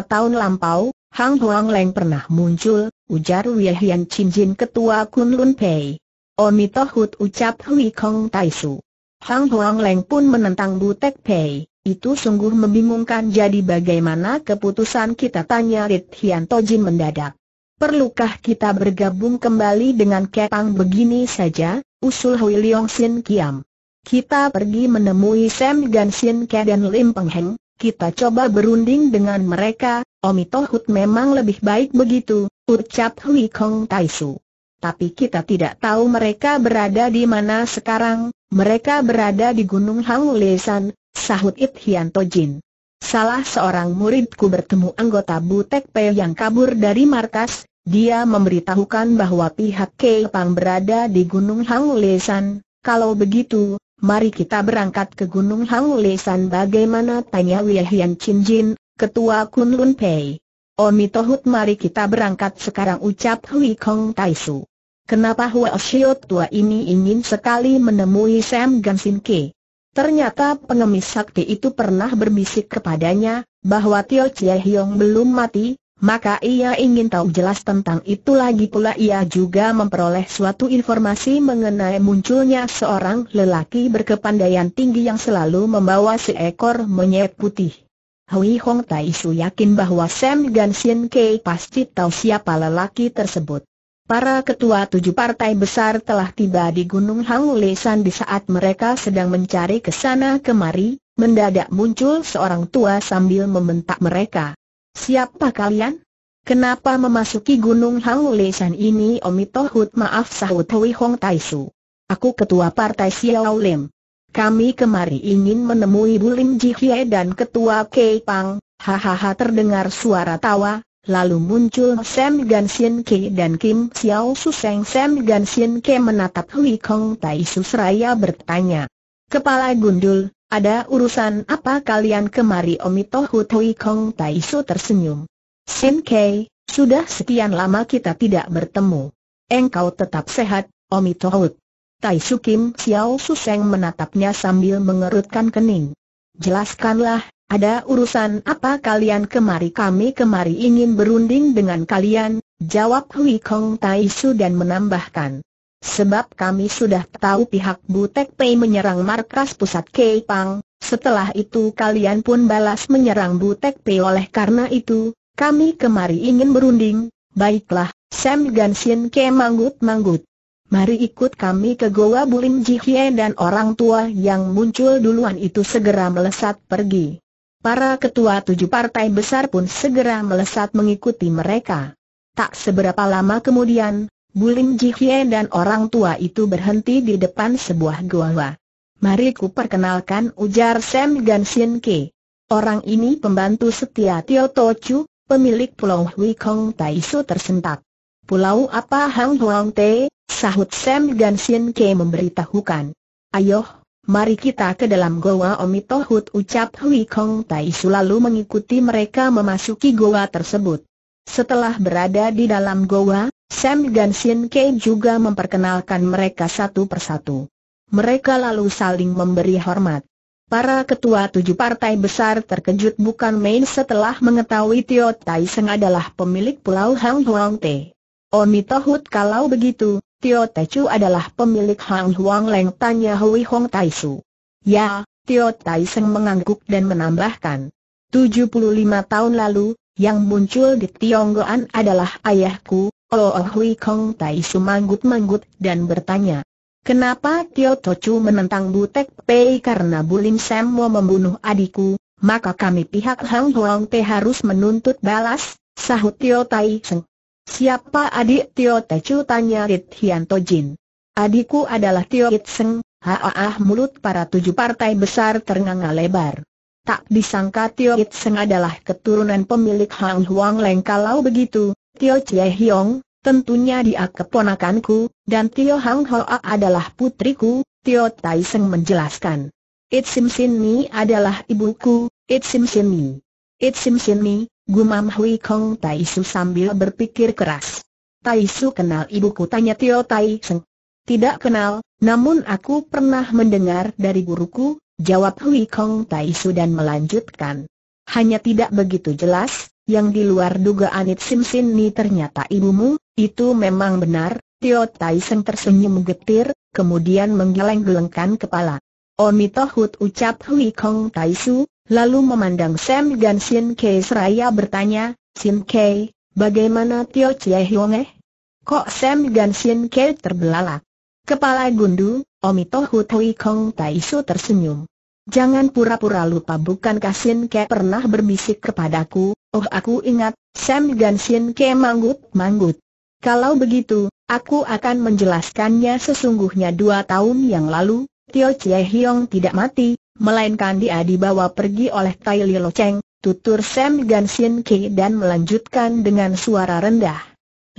tahun lampau, Hang Huang Leng pernah muncul, ujar Wei Hian Chin Jin Ketua Kun Lun Pei. Omitohut ucap Hui Kong Tai Su. Hang Huang Leng pun menentang Bu Butek Pei, itu sungguh membingungkan jadi bagaimana keputusan kita tanya Rit Hian Tojin mendadak. Perlukah kita bergabung kembali dengan Kepang begini saja, usul Hui Leong Sin Kiam. Kita pergi menemui Sam Gan Sin Ke dan Lim Peng Heng, kita coba berunding dengan mereka, Omi Tohut memang lebih baik begitu, ucap Hui Kong Tai Su. Tapi kita tidak tahu mereka berada di mana sekarang, mereka berada di Gunung Hang Lesan, sahut It Hian Tojin. Salah seorang muridku bertemu anggota Butek Pe yang kabur dari markas, dia memberitahukan bahwa pihak Kei Pang berada di Gunung Hangulesan, kalau begitu, mari kita berangkat ke Gunung Hangulesan bagaimana tanya Wei Hian Chin Jin, ketua Kun Lun Pei. Omi oh, Tohut mari kita berangkat sekarang ucap Hui Kong Tai Su. Kenapa Hua Xiu tua ini ingin sekali menemui Sam Gansin Ke? Ternyata pengemis sakti itu pernah berbisik kepadanya, bahwa Tio Chie Hiong belum mati, maka ia ingin tahu jelas tentang itu lagi pula ia juga memperoleh suatu informasi mengenai munculnya seorang lelaki berkepandaian tinggi yang selalu membawa seekor monyet putih. Hui Hong Tai Su yakin bahwa Sam Gan Sien Kei pasti tahu siapa lelaki tersebut. Para ketua tujuh partai besar telah tiba di Gunung Hangulesan di saat mereka sedang mencari ke sana kemari, mendadak muncul seorang tua sambil membentak mereka. Siapa kalian? Kenapa memasuki Gunung Hangulesan ini Omitohut maaf sahut Hui Hong Taisu. Aku ketua partai Xiao Lim. Kami kemari ingin menemui Bulim Lim Ji Hye dan ketua Kei Pang, hahaha terdengar suara tawa, Lalu muncul Sam Gan Sien Ke dan Kim Xiao Su Seng Sam Gan Sien Ke menatap Hui Kong Tai Su Seraya bertanya. Kepala gundul, ada urusan apa kalian kemari Omitohut Hui Kong Tai Su tersenyum. Sien Ke, sudah sekian lama kita tidak bertemu. Engkau tetap sehat, Omitohut. Tai Su Kim Xiao Su Seng menatapnya sambil mengerutkan kening. Jelaskanlah, ada urusan apa kalian kemari kami kemari ingin berunding dengan kalian, jawab Hui Kong Tai Su dan menambahkan. Sebab kami sudah tahu pihak Butek Pei menyerang markas pusat Keipang, setelah itu kalian pun balas menyerang Butek Pei oleh karena itu, kami kemari ingin berunding, baiklah, Sam Gansin Ke manggut-manggut. Mari ikut kami ke Goa Bulim Ji Jihye dan orang tua yang muncul duluan itu segera melesat pergi para ketua tujuh partai besar pun segera melesat mengikuti mereka. Tak seberapa lama kemudian, Bulim Jihye dan orang tua itu berhenti di depan sebuah gua. Mari ku perkenalkan ujar Sam Gan Sien Ke. Orang ini pembantu setia Tio Tochu, pemilik pulau Hui Kong Su tersentak. Pulau apa Hang Huang Te, sahut Sam Gan Sien Ke memberitahukan. Ayoh, mari kita ke dalam goa Omitohut ucap Hui Kong Tai Su lalu mengikuti mereka memasuki goa tersebut. Setelah berada di dalam goa, Sam dan Sin Kei juga memperkenalkan mereka satu persatu. Mereka lalu saling memberi hormat. Para ketua tujuh partai besar terkejut bukan main setelah mengetahui Tio Tai Seng adalah pemilik pulau Hang Huang Te. Omitohut kalau begitu, Tio Te Chu adalah pemilik Hang Huang Leng tanya Hui Hong Tai Su. Ya, Tio Tai Seng mengangguk dan menambahkan. 75 tahun lalu, yang muncul di Tionggoan adalah ayahku, Oh, oh Hui Kong Tai Su manggut-manggut dan bertanya. Kenapa Tio Te Chu menentang Butek Pei karena Bulim Sam mau membunuh adikku, maka kami pihak Hang Huang Te harus menuntut balas, sahut Tio Tai Seng. Siapa adik Tio Tecu tanya Rit Hian Jin. Adikku adalah Tio It Seng, haah mulut para tujuh partai besar ternganga lebar. Tak disangka Tio It Seng adalah keturunan pemilik Hang Huang Leng kalau begitu, Tio Chie Hiong, tentunya dia keponakanku, dan Tio Hang Hoa adalah putriku, Tio Tai Seng menjelaskan. It Sim Sin Mi adalah ibuku, It Sim Sin Mi. It Sim Sin Mi, Gumam Hui Kong Tai Su sambil berpikir keras. Tai Su kenal ibuku tanya Tio Tai Seng. Tidak kenal, namun aku pernah mendengar dari guruku, jawab Hui Kong Tai Su dan melanjutkan. Hanya tidak begitu jelas, yang di luar dugaan It Sim Sin Ni ternyata ibumu, itu memang benar, Tio Tai Seng tersenyum getir, kemudian menggeleng-gelengkan kepala. Omitohut ucap Hui Kong Tai Su, Lalu memandang Sam dan Sin Kei seraya bertanya, Sin Kei, bagaimana Tio Chie Hiong eh? Kok Sam dan Sin Kei terbelalak? Kepala gundu, Omito Tui Kong Taisu tersenyum. Jangan pura-pura lupa bukankah Sin Kei pernah berbisik kepadaku, oh aku ingat, Sam dan Sin Ke manggut-manggut. Kalau begitu, aku akan menjelaskannya sesungguhnya dua tahun yang lalu, Tio Chie Hiong tidak mati, melainkan dia dibawa pergi oleh Tai Lo Cheng, tutur Sam Gan Sin Ki dan melanjutkan dengan suara rendah.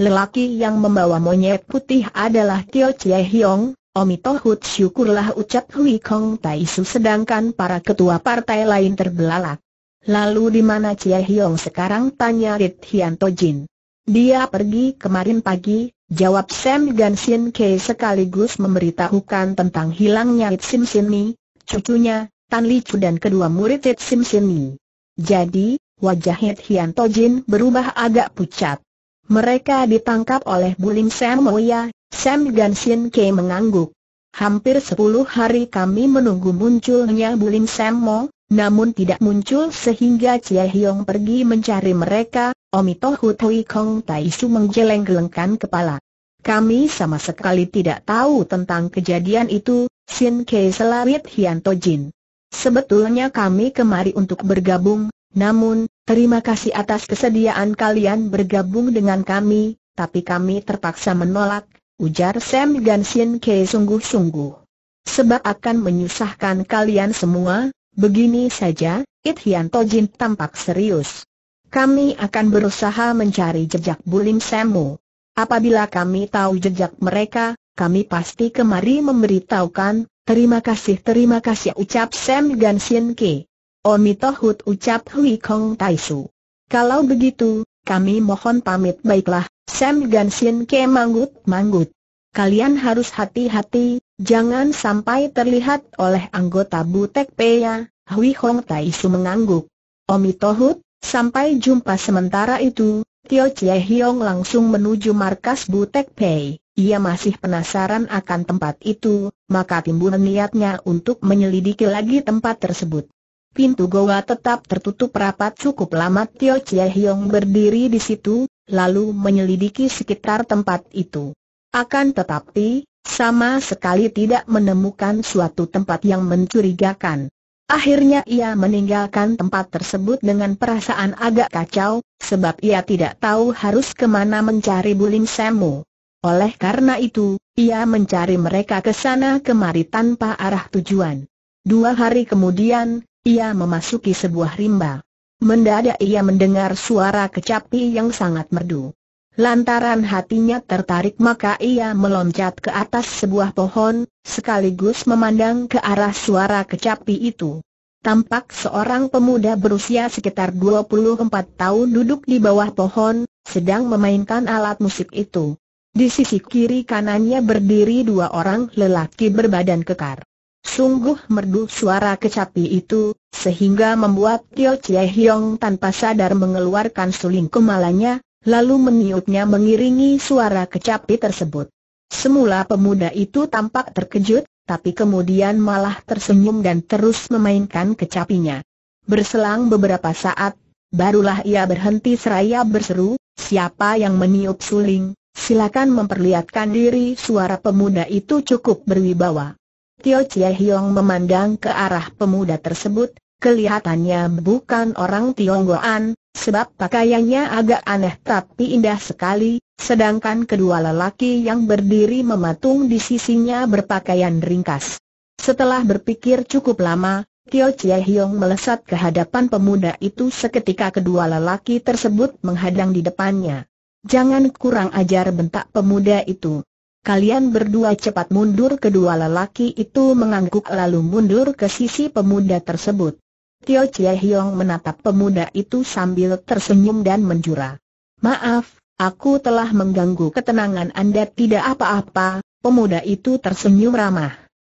Lelaki yang membawa monyet putih adalah Tio Chie Hiong, Omi Tohut syukurlah ucap Hui Kong Tai Su sedangkan para ketua partai lain terbelalak. Lalu di mana Chie Hiong sekarang tanya Rit Hian Jin. Dia pergi kemarin pagi, jawab Sam Gan Sin Ke sekaligus memberitahukan tentang hilangnya It Sim Sin Mi cucunya, Tan Li Chu dan kedua murid Ted Sim Ni. Jadi, wajah Tian Hian Jin berubah agak pucat. Mereka ditangkap oleh Bulim Sam Moya, Sam Gansin Ke mengangguk. Hampir sepuluh hari kami menunggu munculnya Bulim Sam Mo, namun tidak muncul sehingga Cia Hiong pergi mencari mereka, Omito Hutui Kong Tai Su menggeleng-gelengkan kepala. Kami sama sekali tidak tahu tentang kejadian itu, Sin Kei selarit Hian Jin. Sebetulnya kami kemari untuk bergabung, namun, terima kasih atas kesediaan kalian bergabung dengan kami, tapi kami terpaksa menolak, ujar Sam dan Sin Kei sungguh-sungguh. Sebab akan menyusahkan kalian semua, begini saja, It Hian Jin tampak serius. Kami akan berusaha mencari jejak Bulim Semu. Apabila kami tahu jejak mereka, kami pasti kemari memberitahukan, terima kasih terima kasih ucap Sam Sien Ke. Omitohut ucap Hui Kong Taisu. Kalau begitu, kami mohon pamit baiklah, Sam Sien Ke manggut-manggut. Kalian harus hati-hati, jangan sampai terlihat oleh anggota Butek Peya, Hui Tai Taisu mengangguk. Omitohut, sampai jumpa sementara itu, Tio Chie Hiong langsung menuju markas Butek Pei ia masih penasaran akan tempat itu, maka timbul niatnya untuk menyelidiki lagi tempat tersebut. Pintu goa tetap tertutup rapat cukup lama Tio Chie Hyong berdiri di situ, lalu menyelidiki sekitar tempat itu. Akan tetapi, sama sekali tidak menemukan suatu tempat yang mencurigakan. Akhirnya ia meninggalkan tempat tersebut dengan perasaan agak kacau, sebab ia tidak tahu harus kemana mencari Bulim Semu. Oleh karena itu, ia mencari mereka ke sana kemari tanpa arah tujuan. Dua hari kemudian, ia memasuki sebuah rimba. Mendadak ia mendengar suara kecapi yang sangat merdu. Lantaran hatinya tertarik maka ia meloncat ke atas sebuah pohon, sekaligus memandang ke arah suara kecapi itu. Tampak seorang pemuda berusia sekitar 24 tahun duduk di bawah pohon, sedang memainkan alat musik itu. Di sisi kiri kanannya berdiri dua orang lelaki berbadan kekar. Sungguh merdu suara kecapi itu, sehingga membuat Tio Chie Hiong tanpa sadar mengeluarkan suling kemalanya, lalu meniupnya mengiringi suara kecapi tersebut. Semula pemuda itu tampak terkejut, tapi kemudian malah tersenyum dan terus memainkan kecapinya. Berselang beberapa saat, barulah ia berhenti seraya berseru, siapa yang meniup suling, silakan memperlihatkan diri suara pemuda itu cukup berwibawa. Tio Chie Hiong memandang ke arah pemuda tersebut, kelihatannya bukan orang Tionggoan, sebab pakaiannya agak aneh tapi indah sekali, sedangkan kedua lelaki yang berdiri mematung di sisinya berpakaian ringkas. Setelah berpikir cukup lama, Tio Chie Hiong melesat ke hadapan pemuda itu seketika kedua lelaki tersebut menghadang di depannya. Jangan kurang ajar bentak pemuda itu. Kalian berdua cepat mundur kedua lelaki itu mengangguk lalu mundur ke sisi pemuda tersebut. Tio Chie Hiong menatap pemuda itu sambil tersenyum dan menjura. Maaf, aku telah mengganggu ketenangan Anda tidak apa-apa, pemuda itu tersenyum ramah.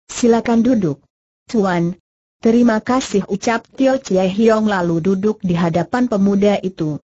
Silakan duduk. Tuan, terima kasih ucap Tio Chie Hiong lalu duduk di hadapan pemuda itu.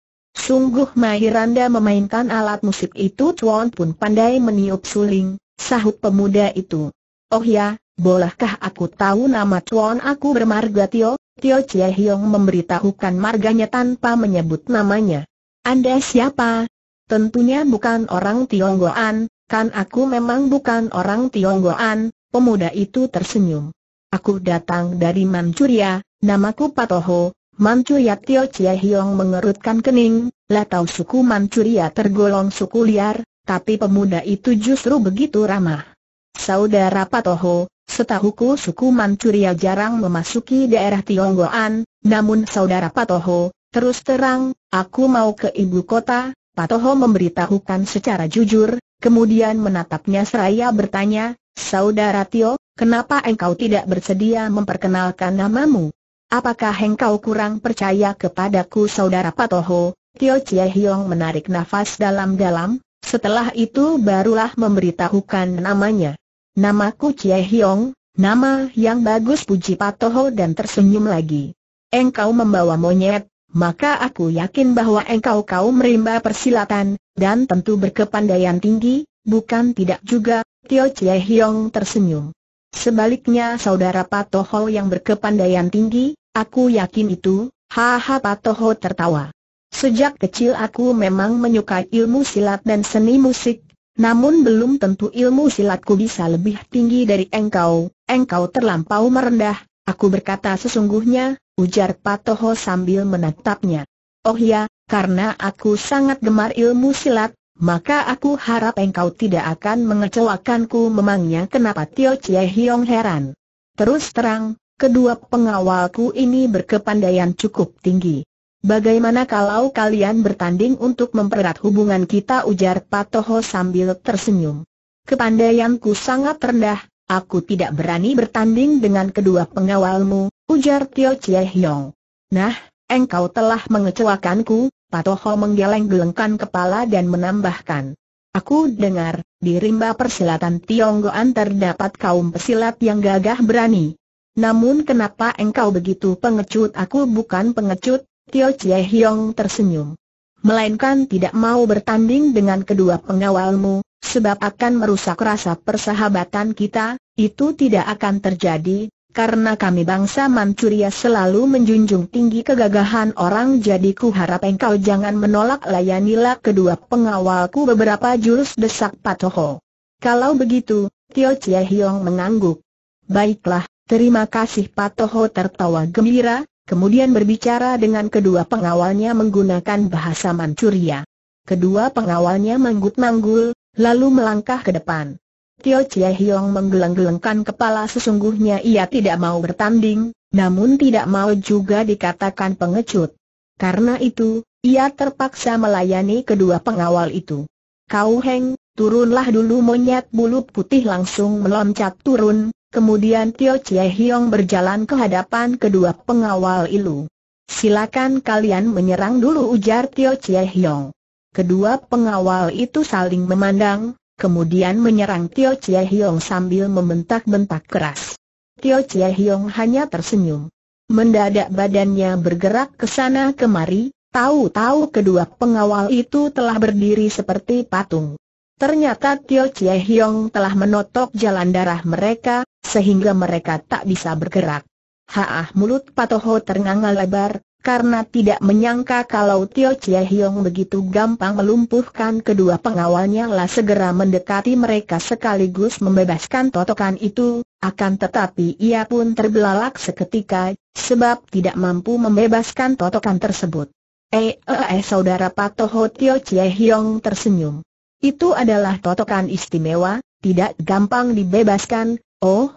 Sungguh mahir Anda memainkan alat musik itu Tuan pun pandai meniup suling, sahut pemuda itu. Oh ya, bolehkah aku tahu nama Tuan aku bermarga Tio? Tio Chie Hiong memberitahukan marganya tanpa menyebut namanya. Anda siapa? Tentunya bukan orang Tionggoan, kan aku memang bukan orang Tionggoan, pemuda itu tersenyum. Aku datang dari Manchuria, namaku Patoho, Manchuria Tio Chie Hiong mengerutkan kening, Latau suku Manchuria ya, tergolong suku liar, tapi pemuda itu justru begitu ramah. Saudara Patoho, setahuku suku Manchuria jarang memasuki daerah Tionggoan, namun saudara Patoho, terus terang, aku mau ke ibu kota, Patoho memberitahukan secara jujur, kemudian menatapnya seraya bertanya, Saudara Tio, kenapa engkau tidak bersedia memperkenalkan namamu? Apakah engkau kurang percaya kepadaku saudara Patoho, Tio Chie Hiong menarik nafas dalam-dalam, setelah itu barulah memberitahukan namanya. Namaku Chie Hiong, nama yang bagus puji Patoho dan tersenyum lagi. Engkau membawa monyet, maka aku yakin bahwa engkau kau merimba persilatan, dan tentu berkepandaian tinggi, bukan tidak juga, Tio Chie Hiong tersenyum. Sebaliknya saudara Patoho yang berkepandaian tinggi, aku yakin itu, haha Patoho tertawa. Sejak kecil aku memang menyukai ilmu silat dan seni musik, namun belum tentu ilmu silatku bisa lebih tinggi dari engkau, engkau terlampau merendah, aku berkata sesungguhnya, ujar Patoho sambil menatapnya. Oh ya, karena aku sangat gemar ilmu silat, maka aku harap engkau tidak akan mengecewakanku memangnya kenapa Tio Chie Hiong heran. Terus terang, kedua pengawalku ini berkepandaian cukup tinggi. Bagaimana kalau kalian bertanding untuk mempererat hubungan kita ujar Patoho sambil tersenyum. Kepandaianku sangat rendah, aku tidak berani bertanding dengan kedua pengawalmu, ujar Tio Chie Hiong. Nah, engkau telah mengecewakanku, Patoho menggeleng-gelengkan kepala dan menambahkan. Aku dengar, di rimba persilatan Tionggoan terdapat kaum pesilat yang gagah berani. Namun kenapa engkau begitu pengecut aku bukan pengecut, Tio Chie Hiong tersenyum. Melainkan tidak mau bertanding dengan kedua pengawalmu, sebab akan merusak rasa persahabatan kita, itu tidak akan terjadi, karena kami bangsa Manchuria selalu menjunjung tinggi kegagahan orang jadi ku harap engkau jangan menolak layanilah kedua pengawalku beberapa jurus desak patoho. Kalau begitu, Tio Chie Hiong mengangguk. Baiklah, terima kasih Patoho tertawa gembira, Kemudian berbicara dengan kedua pengawalnya menggunakan bahasa Manchuria. Kedua pengawalnya manggut-manggul, lalu melangkah ke depan. Tio Chie Hiong menggeleng-gelengkan kepala sesungguhnya ia tidak mau bertanding, namun tidak mau juga dikatakan pengecut. Karena itu, ia terpaksa melayani kedua pengawal itu. Kau Heng, turunlah dulu monyet bulu putih langsung meloncat turun, Kemudian Tio Chie Hiong berjalan ke hadapan kedua pengawal Ilu. Silakan kalian menyerang dulu ujar Tio Chie Hiong. Kedua pengawal itu saling memandang, kemudian menyerang Tio Chie Hiong sambil membentak-bentak keras. Tio Chie Hiong hanya tersenyum. Mendadak badannya bergerak ke sana kemari, tahu-tahu kedua pengawal itu telah berdiri seperti patung. Ternyata Tio Chie Hiong telah menotok jalan darah mereka, sehingga mereka tak bisa bergerak. Haah mulut Patoho ternganga lebar, karena tidak menyangka kalau Tio Chie Hiong begitu gampang melumpuhkan kedua pengawalnya lah segera mendekati mereka sekaligus membebaskan totokan itu, akan tetapi ia pun terbelalak seketika, sebab tidak mampu membebaskan totokan tersebut. Eh, eh, eh saudara Patoho Tio Chie Hiong tersenyum. Itu adalah totokan istimewa, tidak gampang dibebaskan, Oh?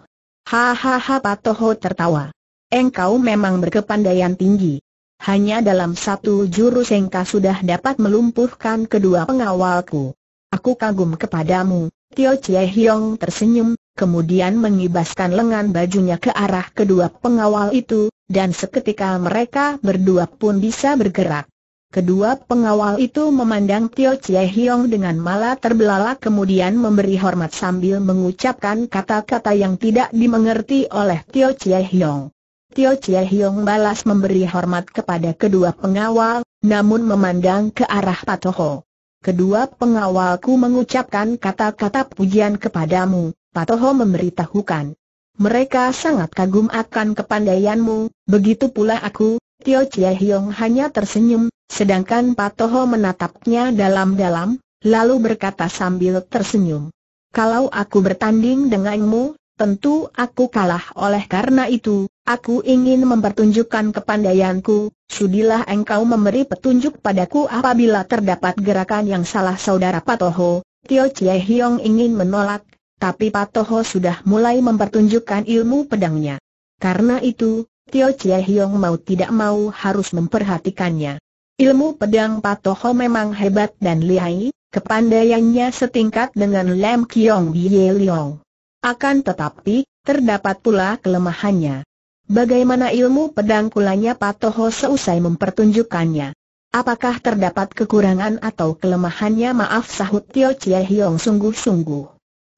Hahaha Patoho tertawa. Engkau memang berkepandaian tinggi. Hanya dalam satu jurus engkau sudah dapat melumpuhkan kedua pengawalku. Aku kagum kepadamu, Tio Chie Hiong tersenyum, kemudian mengibaskan lengan bajunya ke arah kedua pengawal itu, dan seketika mereka berdua pun bisa bergerak. Kedua pengawal itu memandang Tio Chie Hiong dengan malah terbelalak kemudian memberi hormat sambil mengucapkan kata-kata yang tidak dimengerti oleh Tio Chie Hiong. Tio Chie Hiong balas memberi hormat kepada kedua pengawal, namun memandang ke arah Patoho. Kedua pengawalku mengucapkan kata-kata pujian kepadamu, Patoho memberitahukan. Mereka sangat kagum akan kepandaianmu, begitu pula aku, Tio Chie Hiong hanya tersenyum, Sedangkan Patoho menatapnya dalam-dalam, lalu berkata sambil tersenyum. Kalau aku bertanding denganmu, tentu aku kalah oleh karena itu, aku ingin mempertunjukkan kepandaianku, sudilah engkau memberi petunjuk padaku apabila terdapat gerakan yang salah saudara Patoho, Tio Chie Hiong ingin menolak, tapi Patoho sudah mulai mempertunjukkan ilmu pedangnya. Karena itu, Tio Chie Hiong mau tidak mau harus memperhatikannya. Ilmu pedang Patoho memang hebat dan lihai, kepandaiannya setingkat dengan Lam Kiong Bie Liong. Akan tetapi, terdapat pula kelemahannya. Bagaimana ilmu pedang kulanya Patoho seusai mempertunjukkannya? Apakah terdapat kekurangan atau kelemahannya maaf sahut Tio Chie Hiong sungguh-sungguh.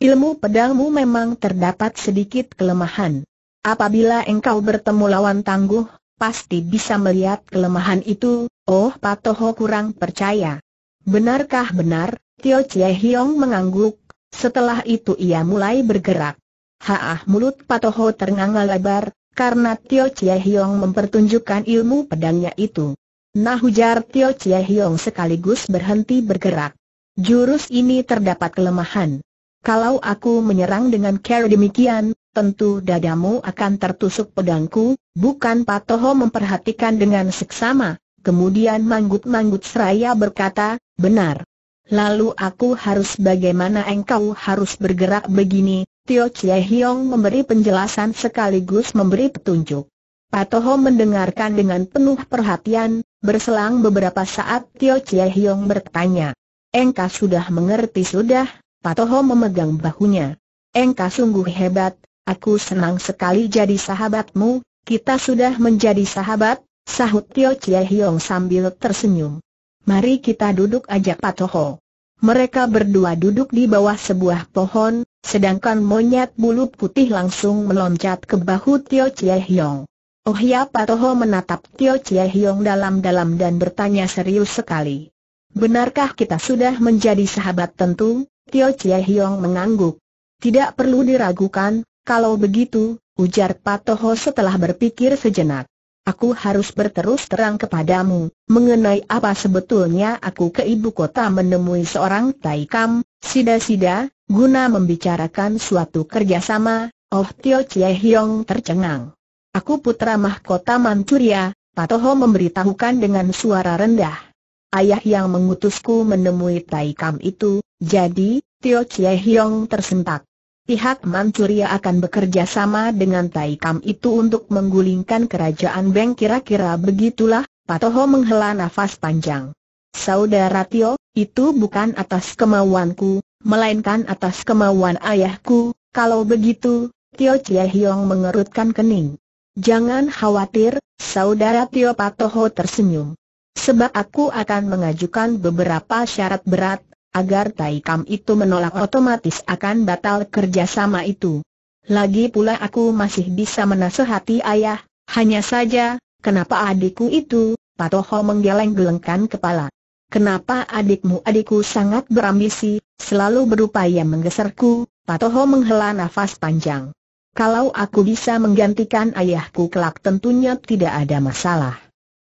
Ilmu pedangmu memang terdapat sedikit kelemahan. Apabila engkau bertemu lawan tangguh, pasti bisa melihat kelemahan itu, Oh Patoho kurang percaya. Benarkah benar? Tio Chie Hiong mengangguk, setelah itu ia mulai bergerak. Haah mulut Patoho ternganga lebar, karena Tio Chie Hiong mempertunjukkan ilmu pedangnya itu. Nah ujar Tio Chie Hiong sekaligus berhenti bergerak. Jurus ini terdapat kelemahan. Kalau aku menyerang dengan care demikian, tentu dadamu akan tertusuk pedangku, bukan Patoho memperhatikan dengan seksama, Kemudian manggut-manggut seraya berkata, benar. Lalu aku harus bagaimana engkau harus bergerak begini, Tio Chie Hiong memberi penjelasan sekaligus memberi petunjuk. Patoho mendengarkan dengan penuh perhatian, berselang beberapa saat Tio Chie Hiong bertanya. Engkau sudah mengerti sudah, Patoho memegang bahunya. Engkau sungguh hebat, aku senang sekali jadi sahabatmu, kita sudah menjadi sahabat, Sahut Tio Chie Hiong sambil tersenyum. Mari kita duduk ajak Pak Toho. Mereka berdua duduk di bawah sebuah pohon, sedangkan monyet bulu putih langsung meloncat ke bahu Tio Chie Hiong. Oh ya Pak Toho menatap Tio Chie Hiong dalam-dalam dan bertanya serius sekali. Benarkah kita sudah menjadi sahabat tentu? Tio Chie Hiong mengangguk. Tidak perlu diragukan, kalau begitu, ujar Pak Toho setelah berpikir sejenak. Aku harus berterus terang kepadamu, mengenai apa sebetulnya aku ke ibu kota menemui seorang Taikam, sida-sida, guna membicarakan suatu kerjasama, Oh Tio Chie Hiong tercengang. Aku putra mahkota Manchuria, Patoho memberitahukan dengan suara rendah. Ayah yang mengutusku menemui Taikam itu, jadi, Tio Chie Hiong tersentak. Pihak Manchuria akan bekerja sama dengan Taikam itu untuk menggulingkan kerajaan Beng kira-kira begitulah, Patoho menghela nafas panjang. Saudara Tio, itu bukan atas kemauanku, melainkan atas kemauan ayahku, kalau begitu, Tio Chie Hiong mengerutkan kening. Jangan khawatir, Saudara Tio Patoho tersenyum. Sebab aku akan mengajukan beberapa syarat berat, agar Taikam itu menolak otomatis akan batal kerjasama itu. Lagi pula aku masih bisa menasehati ayah, hanya saja, kenapa adikku itu, Patoho menggeleng-gelengkan kepala. Kenapa adikmu adikku sangat berambisi, selalu berupaya menggeserku, Patoho menghela nafas panjang. Kalau aku bisa menggantikan ayahku kelak tentunya tidak ada masalah.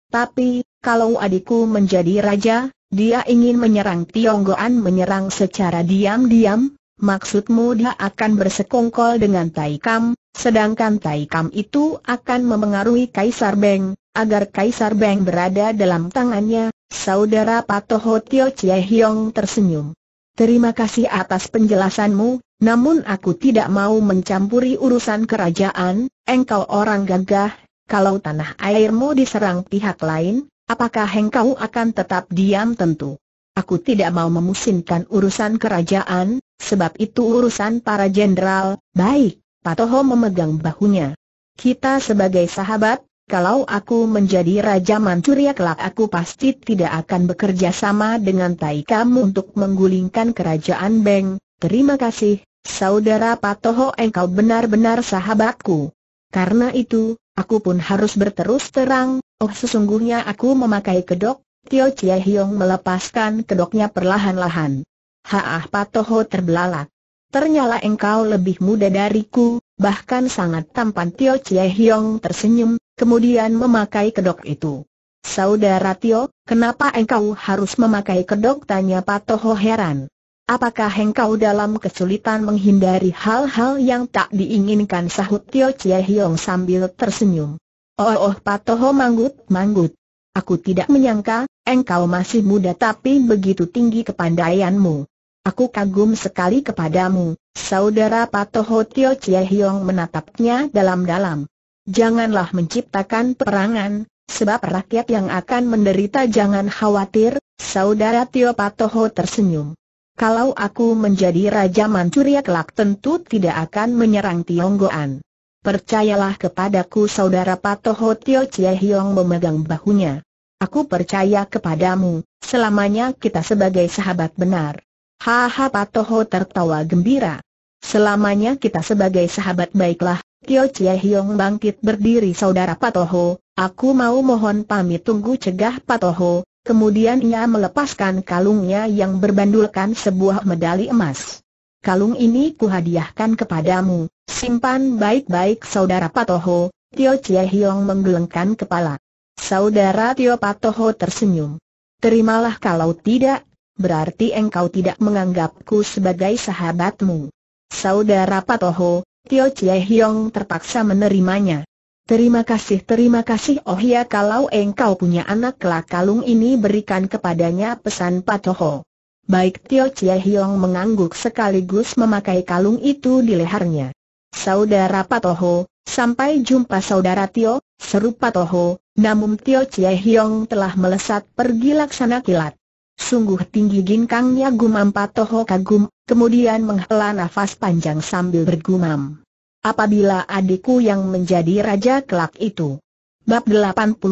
Tapi, kalau adikku menjadi raja, dia ingin menyerang Tionggoan menyerang secara diam-diam, maksudmu dia akan bersekongkol dengan Tai Kam, sedangkan Tai Kam itu akan memengaruhi Kaisar Beng, agar Kaisar Beng berada dalam tangannya, saudara Patoho Tio Chie Hiong tersenyum. Terima kasih atas penjelasanmu, namun aku tidak mau mencampuri urusan kerajaan, engkau orang gagah, kalau tanah airmu diserang pihak lain, Apakah engkau akan tetap diam tentu? Aku tidak mau memusingkan urusan kerajaan, sebab itu urusan para jenderal. Baik, Patoho memegang bahunya. Kita sebagai sahabat, kalau aku menjadi Raja Manchuria kelak aku pasti tidak akan bekerja sama dengan tai kamu untuk menggulingkan kerajaan Beng. Terima kasih, saudara Patoho engkau benar-benar sahabatku. Karena itu, Aku pun harus berterus terang, oh sesungguhnya aku memakai kedok, Tio Chie Hiong melepaskan kedoknya perlahan-lahan. Haah Patoho terbelalak. Ternyala engkau lebih muda dariku, bahkan sangat tampan Tio Chie Hiong tersenyum, kemudian memakai kedok itu. Saudara Tio, kenapa engkau harus memakai kedok? Tanya Patoho heran. Apakah engkau dalam kesulitan menghindari hal-hal yang tak diinginkan sahut Tio Chie Hiong sambil tersenyum. Oh oh patoho manggut manggut. Aku tidak menyangka, engkau masih muda tapi begitu tinggi kepandaianmu. Aku kagum sekali kepadamu, saudara Patoho Tio Chie Hiong menatapnya dalam-dalam. Janganlah menciptakan perangan, sebab rakyat yang akan menderita jangan khawatir, saudara Tio Patoho tersenyum. Kalau aku menjadi Raja Manchuria kelak tentu tidak akan menyerang Tionggoan. Percayalah kepadaku saudara Patoho Tio Chie Hiong memegang bahunya. Aku percaya kepadamu, selamanya kita sebagai sahabat benar. Haha Patoho tertawa gembira. Selamanya kita sebagai sahabat baiklah, Tio Chie Hiong bangkit berdiri saudara Patoho, aku mau mohon pamit tunggu cegah Patoho, Kemudian ia melepaskan kalungnya yang berbandulkan sebuah medali emas. Kalung ini kuhadiahkan kepadamu, simpan baik-baik saudara Patoho, Tio Chie Hiong menggelengkan kepala. Saudara Tio Patoho tersenyum. Terimalah kalau tidak, berarti engkau tidak menganggapku sebagai sahabatmu. Saudara Patoho, Tio Chie Hiong terpaksa menerimanya. Terima kasih terima kasih oh ya kalau engkau punya anak kelak kalung ini berikan kepadanya pesan Patoho. Baik Tio Chie Hiong mengangguk sekaligus memakai kalung itu di lehernya. Saudara Patoho, sampai jumpa saudara Tio, seru Patoho, namun Tio Chie Hiong telah melesat pergi laksana kilat. Sungguh tinggi ginkangnya gumam Patoho kagum, kemudian menghela nafas panjang sambil bergumam apabila adikku yang menjadi raja kelak itu. Bab 81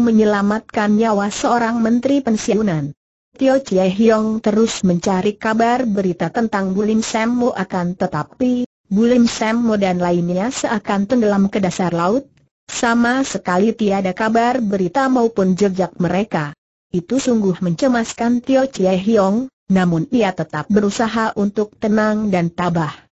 Menyelamatkan nyawa seorang menteri pensiunan. Tio Chie Hiong terus mencari kabar berita tentang Bulim Semmo akan tetapi, Bulim Semmo dan lainnya seakan tenggelam ke dasar laut, sama sekali tiada kabar berita maupun jejak mereka. Itu sungguh mencemaskan Tio Chie Hiong, namun ia tetap berusaha untuk tenang dan tabah.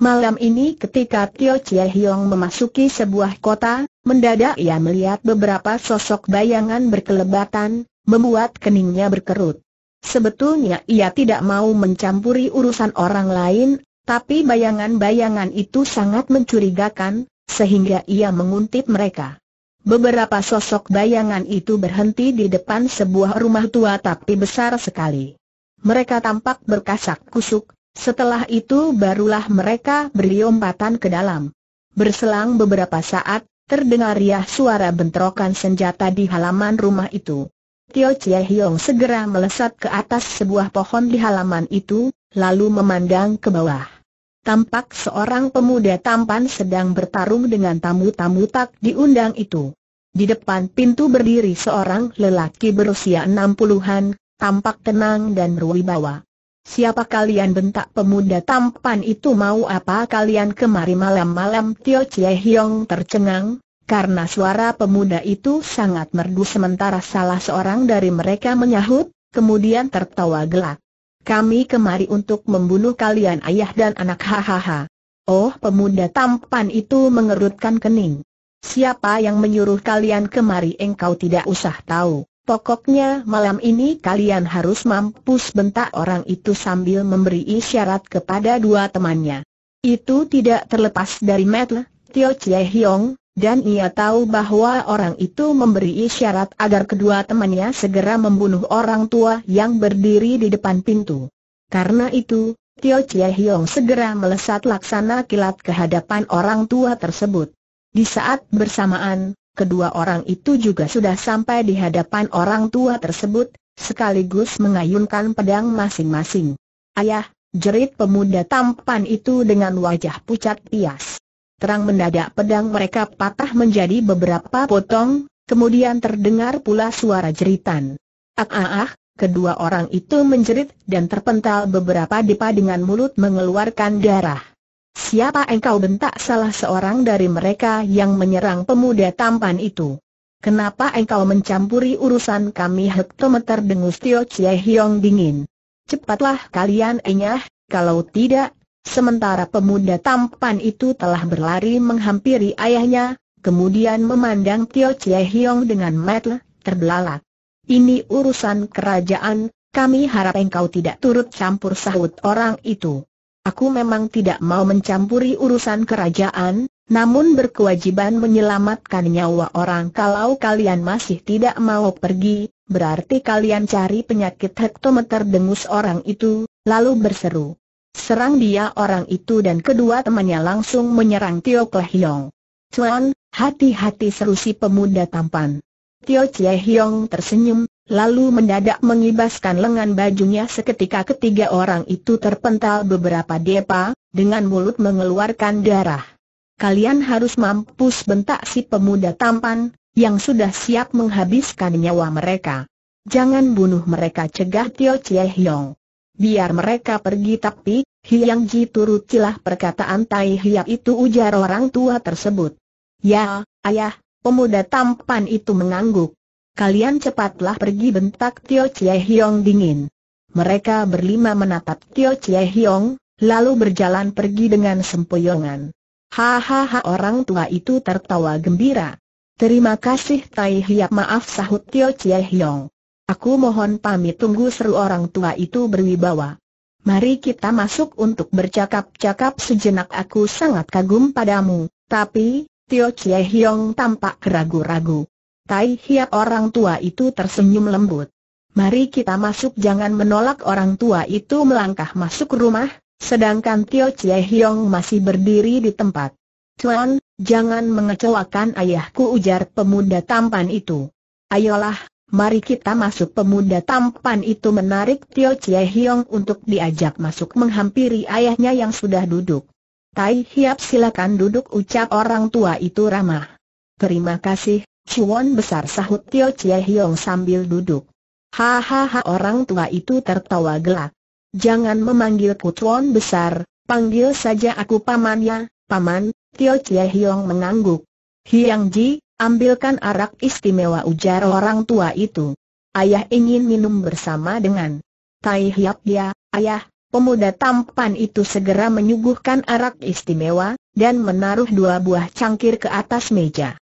Malam ini ketika Tio Chie Hiong memasuki sebuah kota, mendadak ia melihat beberapa sosok bayangan berkelebatan, membuat keningnya berkerut. Sebetulnya ia tidak mau mencampuri urusan orang lain, tapi bayangan-bayangan itu sangat mencurigakan, sehingga ia menguntit mereka. Beberapa sosok bayangan itu berhenti di depan sebuah rumah tua tapi besar sekali. Mereka tampak berkasak kusuk, setelah itu barulah mereka umpatan ke dalam. Berselang beberapa saat, terdengar riah suara bentrokan senjata di halaman rumah itu. Tio Chie Hiong segera melesat ke atas sebuah pohon di halaman itu, lalu memandang ke bawah. Tampak seorang pemuda tampan sedang bertarung dengan tamu-tamu tak diundang itu. Di depan pintu berdiri seorang lelaki berusia enam puluhan, tampak tenang dan berwibawa. Siapa kalian bentak pemuda tampan itu mau apa kalian kemari malam-malam Tio Chie Hiong tercengang, karena suara pemuda itu sangat merdu sementara salah seorang dari mereka menyahut, kemudian tertawa gelak. Kami kemari untuk membunuh kalian ayah dan anak hahaha. Oh pemuda tampan itu mengerutkan kening. Siapa yang menyuruh kalian kemari engkau tidak usah tahu. Pokoknya malam ini kalian harus mampus bentak orang itu sambil memberi isyarat kepada dua temannya. Itu tidak terlepas dari Matt, Tio Chie Hiong, dan ia tahu bahwa orang itu memberi isyarat agar kedua temannya segera membunuh orang tua yang berdiri di depan pintu. Karena itu, Tio Chie Hiong segera melesat laksana kilat ke hadapan orang tua tersebut. Di saat bersamaan, kedua orang itu juga sudah sampai di hadapan orang tua tersebut, sekaligus mengayunkan pedang masing-masing. Ayah, jerit pemuda tampan itu dengan wajah pucat pias. Terang mendadak pedang mereka patah menjadi beberapa potong, kemudian terdengar pula suara jeritan. Ah ah ah, kedua orang itu menjerit dan terpental beberapa depa dengan mulut mengeluarkan darah. Siapa engkau bentak salah seorang dari mereka yang menyerang pemuda tampan itu? Kenapa engkau mencampuri urusan kami hektometer dengus Tio Chie Hiong dingin? Cepatlah kalian enyah, kalau tidak, sementara pemuda tampan itu telah berlari menghampiri ayahnya, kemudian memandang Tio Chie Hiong dengan metel, terbelalak. Ini urusan kerajaan, kami harap engkau tidak turut campur sahut orang itu. Aku memang tidak mau mencampuri urusan kerajaan, namun berkewajiban menyelamatkan nyawa orang kalau kalian masih tidak mau pergi, berarti kalian cari penyakit hektometer dengus orang itu, lalu berseru. Serang dia orang itu dan kedua temannya langsung menyerang Tio Klehyong. Cuan, hati-hati seru si pemuda tampan. Tio Hiong tersenyum, lalu mendadak mengibaskan lengan bajunya seketika ketiga orang itu terpental beberapa depa, dengan mulut mengeluarkan darah. Kalian harus mampus bentak si pemuda tampan, yang sudah siap menghabiskan nyawa mereka. Jangan bunuh mereka cegah Tio Chie Hiong. Biar mereka pergi tapi, Hiang Ji turutilah perkataan Tai Hiap itu ujar orang tua tersebut. Ya, ayah, pemuda tampan itu mengangguk kalian cepatlah pergi bentak Tio Chie Hiong dingin. Mereka berlima menatap Tio Chie Hiong, lalu berjalan pergi dengan sempoyongan. Hahaha orang tua itu tertawa gembira. Terima kasih Tai Hiap maaf sahut Tio Chie Hiong. Aku mohon pamit tunggu seru orang tua itu berwibawa. Mari kita masuk untuk bercakap-cakap sejenak aku sangat kagum padamu, tapi, Tio Chie Hiong tampak keragu ragu Tai Hiap orang tua itu tersenyum lembut. Mari kita masuk jangan menolak orang tua itu melangkah masuk rumah, sedangkan Tio Chie Hiong masih berdiri di tempat. Tuan, jangan mengecewakan ayahku ujar pemuda tampan itu. Ayolah, mari kita masuk pemuda tampan itu menarik Tio Chie Hiong untuk diajak masuk menghampiri ayahnya yang sudah duduk. Tai Hiap silakan duduk ucap orang tua itu ramah. Terima kasih, Cuan besar sahut Tio Chie Hiong sambil duduk. Hahaha orang tua itu tertawa gelak. Jangan memanggilku Cuan besar, panggil saja aku pamannya, paman, Tio Chie Hiong mengangguk. Hiang Ji, ambilkan arak istimewa ujar orang tua itu. Ayah ingin minum bersama dengan Tai Hiap ya, ayah, Pemuda tampan itu segera menyuguhkan arak istimewa, dan menaruh dua buah cangkir ke atas meja.